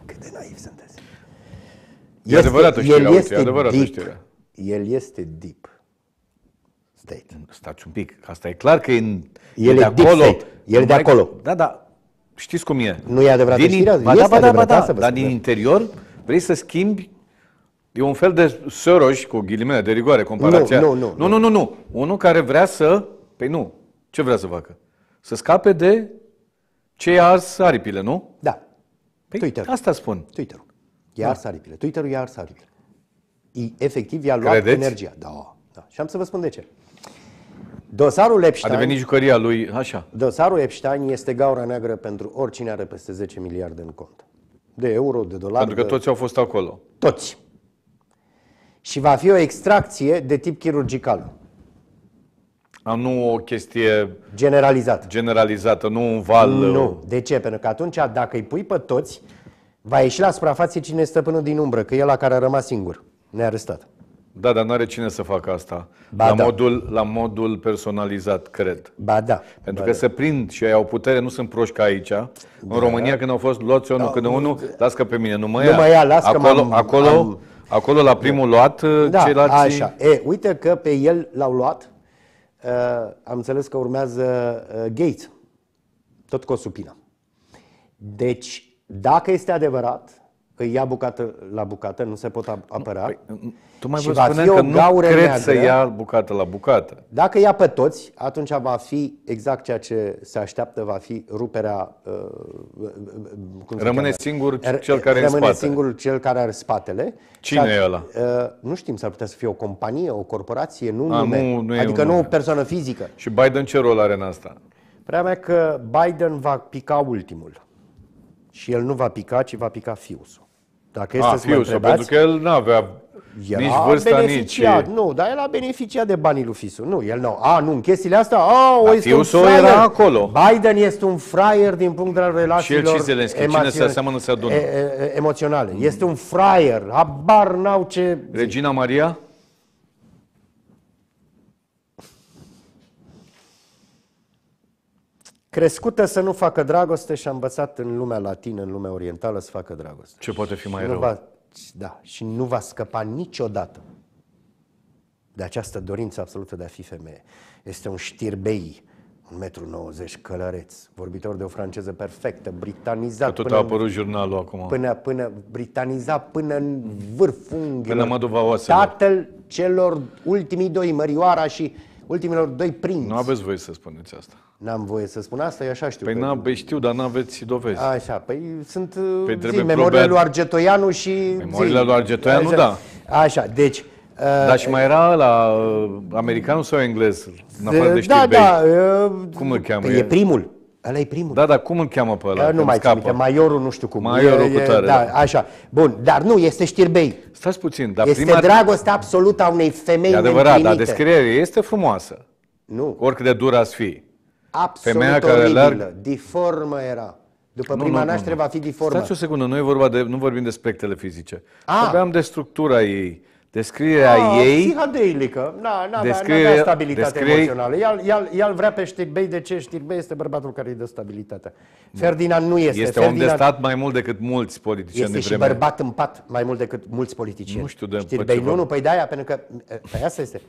Cât de naiv sunteți. E este, adevărată știrea, el este adevărată deep. știrea. El este deep state. Stați un pic, asta e clar că e el e de acolo. State. El e de acolo. Da, da, știți cum e. Nu e adevărat din, știrea? Ba da, ba da, ba da, dar din interior vrei să schimbi E un fel de Soros, cu ghilimele de rigoare, comparația. Nu, nu, nu. Nu, nu, nu, nu. Unul care vrea să... Păi nu. Ce vrea să facă? Să scape de ce i-a ars aripile, nu? Da. Păi Twitter. asta spun. Twitter-ul. I-a da. ars aripile. Twitter-ul i-a ars aripile. I, efectiv, i-a luat Credeți? energia. Da. da. Și am să vă spun de ce. Dosarul Epstein... A devenit jucăria lui, așa. Dosarul Epstein este gaura neagră pentru oricine are peste 10 miliarde în cont. De euro, de dolari... Pentru că de... toți au fost acolo. Toți. Și va fi o extracție de tip chirurgical. A, nu o chestie... Generalizată. Generalizată, nu un val... Nu. Uh, de ce? Pentru că atunci, dacă îi pui pe toți, va ieși la suprafață cine este stăpânul din umbră, că e la care a rămas singur, nearestat. Da, dar nu are cine să facă asta. Ba la, da. modul, la modul personalizat, cred. Ba da. Pentru ba că da. se prind și ei au putere, nu sunt proști ca aici. În da. România, când au fost luați unul da, când unul, da. las că pe mine, nu mă ia. Nu mă ia, las acolo, că am acolo, am... acolo, la primul da. luat, uh, da, ceilalți... așa. E, uite că pe el l-au luat. Uh, am înțeles că urmează uh, Gates. Tot cu o supină. Deci, dacă este adevărat, îi ia bucată la bucată, nu se pot apăra. Păi, tu mai vă spune că nu cred neagră. să ia bucată la bucată. Dacă ia pe toți, atunci va fi exact ceea ce se așteaptă, va fi ruperea... Uh, uh, cum rămâne zice, singur cel care rămâne spatele. singur cel care are spatele. Cine e ăla? Uh, nu știm, s-ar putea să fie o companie, o corporație, nu, A, nume, nu, nu adică nu o persoană fizică. Și Biden ce rol are în asta? Prea mea că Biden va pica ultimul. Și el nu va pica, ci va pica fiusul. Dacă este a, ah, să fiu, mă întrebați, pentru că el nu avea el nici vârsta, beneficiat, nici... Nu, dar el a beneficiat de banii lui Fisu. Nu, el nu. A, nu, în chestiile astea, a, o dar este un fraier. era acolo. Biden este un fraier din punct de vedere relațiilor Și el și Zelenski, cine se aseamănă, să adună. E, e, emoționale. Mm. Este un fraier. Habar n-au ce... Regina Maria? crescută să nu facă dragoste și a învățat în lumea latină, în lumea orientală să facă dragoste. Ce poate fi mai și rău? Va, da, și nu va scăpa niciodată de această dorință absolută de a fi femeie. Este un știrbei, metru 90, călăreț, vorbitor de o franceză perfectă, britanizat. Că tot până a apărut în, jurnalul acum. Până, până, britanizat până în vârful Până măduva oaselor. Da. Tatăl celor ultimii doi, Mărioara și ultimilor doi prinți. Nu aveți voie să spuneți asta. N-am voie să spun asta, eu așa știu. Păi n-am, păi știu, dar n-aveți dovezi. Așa, păi sunt păi zi, memoriile lui Argetoianu și... Memoriile lui Argetoianu, așa. da. Așa, deci... Uh, dar și mai era la uh, americanul sau englez? În afară de da, da. Uh, cum îl cheamă? Păi e primul. Ăla e primul. Da, dar cum îl cheamă pe ăla? Uh, nu mai scapă. Maiorul nu știu cum. Maiorul e, cu tare. Da, da, așa. Bun, dar nu, este știrbei. Stați puțin, dar Este prima... dragostea absolută a unei femei E adevărat, dar descrierea este frumoasă. Nu. Oricât de dură ați fi absolut Femeia oribilă, care larg... diformă era. După nu, prima nu, naștere nu, nu. va fi diformă. Stați o secundă, nu, e vorba de, nu vorbim de spectele fizice. A. Ah! Vorbeam de structura ei. Descrierea a, ah, ei... Psihadeilică. Na, na, descrie, avea stabilitate descrie... emoțională. El, el, el vrea pe știrbei. De ce știrbei este bărbatul care îi dă stabilitate. Ferdinand nu este. Este Ferdinand... om de stat mai mult decât mulți politicieni Este de și bărbat în pat mai mult decât mulți politicieni. Nu știu de știrbei. Nu, nu, păi de aia, pentru că... Eh, păi asta este.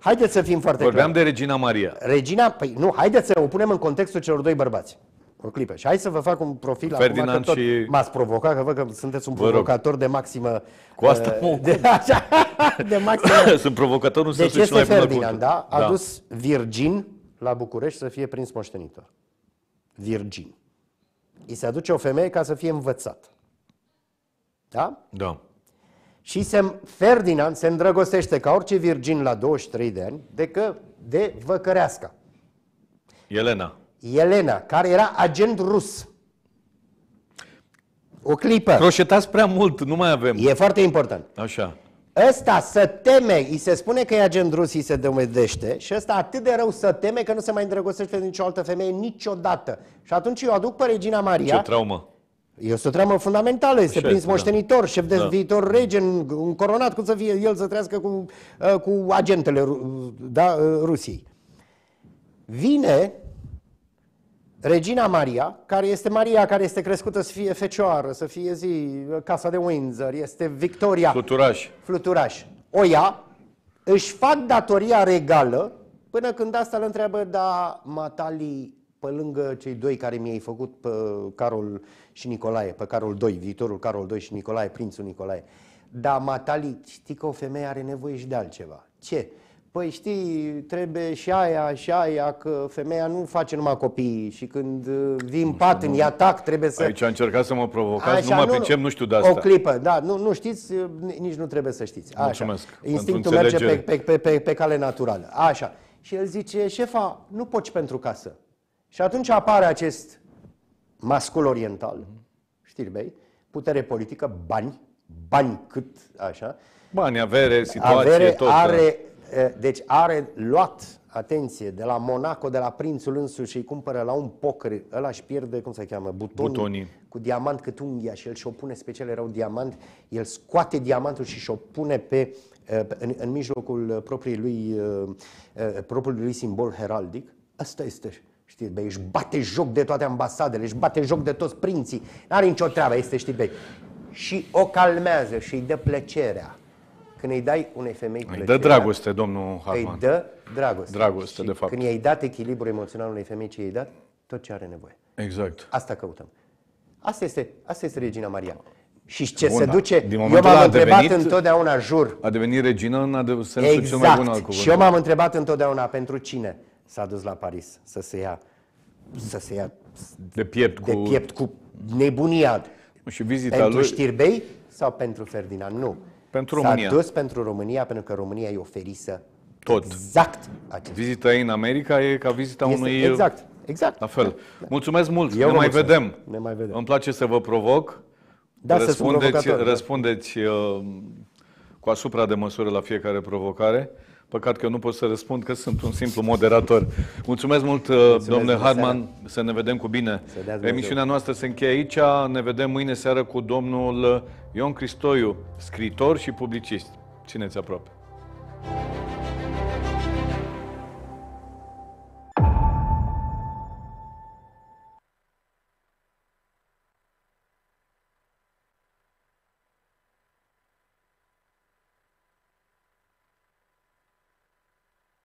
Haideți să fim foarte Vorbeam clar. de Regina Maria. Regina, păi nu, haideți să o punem în contextul celor doi bărbați. O clipă. Și hai să vă fac un profil Ferdinand acum, că tot și... m-ați provocat, că văd că sunteți un provocator de maximă... Cu asta uh, de, așa, de maximă... [laughs] Sunt provocator, nu deci este Ferdinand, da? A da. dus Virgin la București să fie prins moștenitor. Virgin. I se aduce o femeie ca să fie învățat. Da? Da. Și se, Ferdinand se îndrăgostește ca orice virgin la 23 de ani de, că, de Văcăreasca. Elena. Elena, care era agent rus. O clipă. Croșetați prea mult, nu mai avem. E foarte important. Așa. Ăsta să teme, îi se spune că e agent rus, îi se dovedește și ăsta atât de rău să teme că nu se mai îndrăgostește de nicio altă femeie niciodată. Și atunci eu aduc pe Regina Maria. Ce traumă este o treabă fundamentală, este prins da. moștenitor, șef de da. viitor rege, un coronat, cum să fie el să trăiască cu, uh, cu agentele da, uh, Rusiei. Vine Regina Maria, care este Maria care este crescută să fie fecioară, să fie zi, casa de Windsor, este Victoria. Fluturaș. Fluturaș. O ia, își fac datoria regală până când asta îl întreabă, da, Matali, pe lângă cei doi care mi-ai făcut pe Carol și Nicolae, pe Carol 2, viitorul Carol 2 și Nicolae, prințul Nicolae. Dar Matali, știi că o femeie are nevoie și de altceva. Ce? Păi știi, trebuie și aia și aia, că femeia nu face numai copii și când uh, vin în pat în atac trebuie să... Aici a încercat să mă provocați Așa, numai nu, pe cem, nu știu de asta. O clipă, da, nu, nu știți, uh, nici nu trebuie să știți. Așa. Mulțumesc Instinctul merge pe, pe, pe, pe, pe cale naturală. Așa. Și el zice, șefa, nu poți pentru casă. Și atunci apare acest mascul oriental, știrbei, putere politică, bani, bani cât așa. Bani, avere, situație, avere, tot. Da. Are, deci are luat, atenție, de la Monaco, de la prințul însuși, îi cumpără la un poker, ăla își pierde, cum se cheamă, butonii, butonii. cu diamant cât unghia și el și-o pune, special erau diamant, el scoate diamantul și și-o pune pe, în, în mijlocul uh, propriului lui, uh, propriului lui simbol heraldic. Asta este Știți, bă, își bate joc de toate ambasadele, își bate joc de toți prinții, n-are nicio treabă, este, știi, bă. Și o calmează și îi dă plăcerea. Când îi dai unei femei plăcerea... Îi dă dragoste, domnul Harman. Îi dă dragoste. Dragoste, și de fapt. când i-ai dat echilibru emoțional unei femei, ce i-ai dat? Tot ce are nevoie. Exact. Asta căutăm. Asta este, asta este Regina Maria. Și ce Bun, se da. duce, din eu m-am întrebat devenit, întotdeauna, jur. A devenit regină în sensul exact. cel mai bun al cuvântului. Exact. Și eu m-am întrebat întotdeauna, pentru cine? s-a dus la Paris să se ia, să se ia de, piept cu... de piept cu nebunia. Și vizita pentru lui... Știrbei sau pentru Ferdinand? Nu. Pentru România. S-a dus pentru România, pentru că România e oferisă tot. Exact. Acest. Vizita ei în America e ca vizita este, unui... Exact, exact. La fel. Da, Mulțumesc mult, Eu ne mai mulțumesc. vedem. Ne mai vedem. Îmi place să vă provoc. Da, răspundeți, să răspundeți da. Răspundeți, uh, cu asupra de măsură la fiecare provocare. Păcat că nu pot să răspund, că sunt un simplu moderator. Mulțumesc mult, uh, Mulțumesc domnule Harman, seara. să ne vedem cu bine. Emisiunea noastră se încheie aici, ne vedem mâine seară cu domnul uh, Ion Cristoiu, scritor și publicist. Țineți aproape.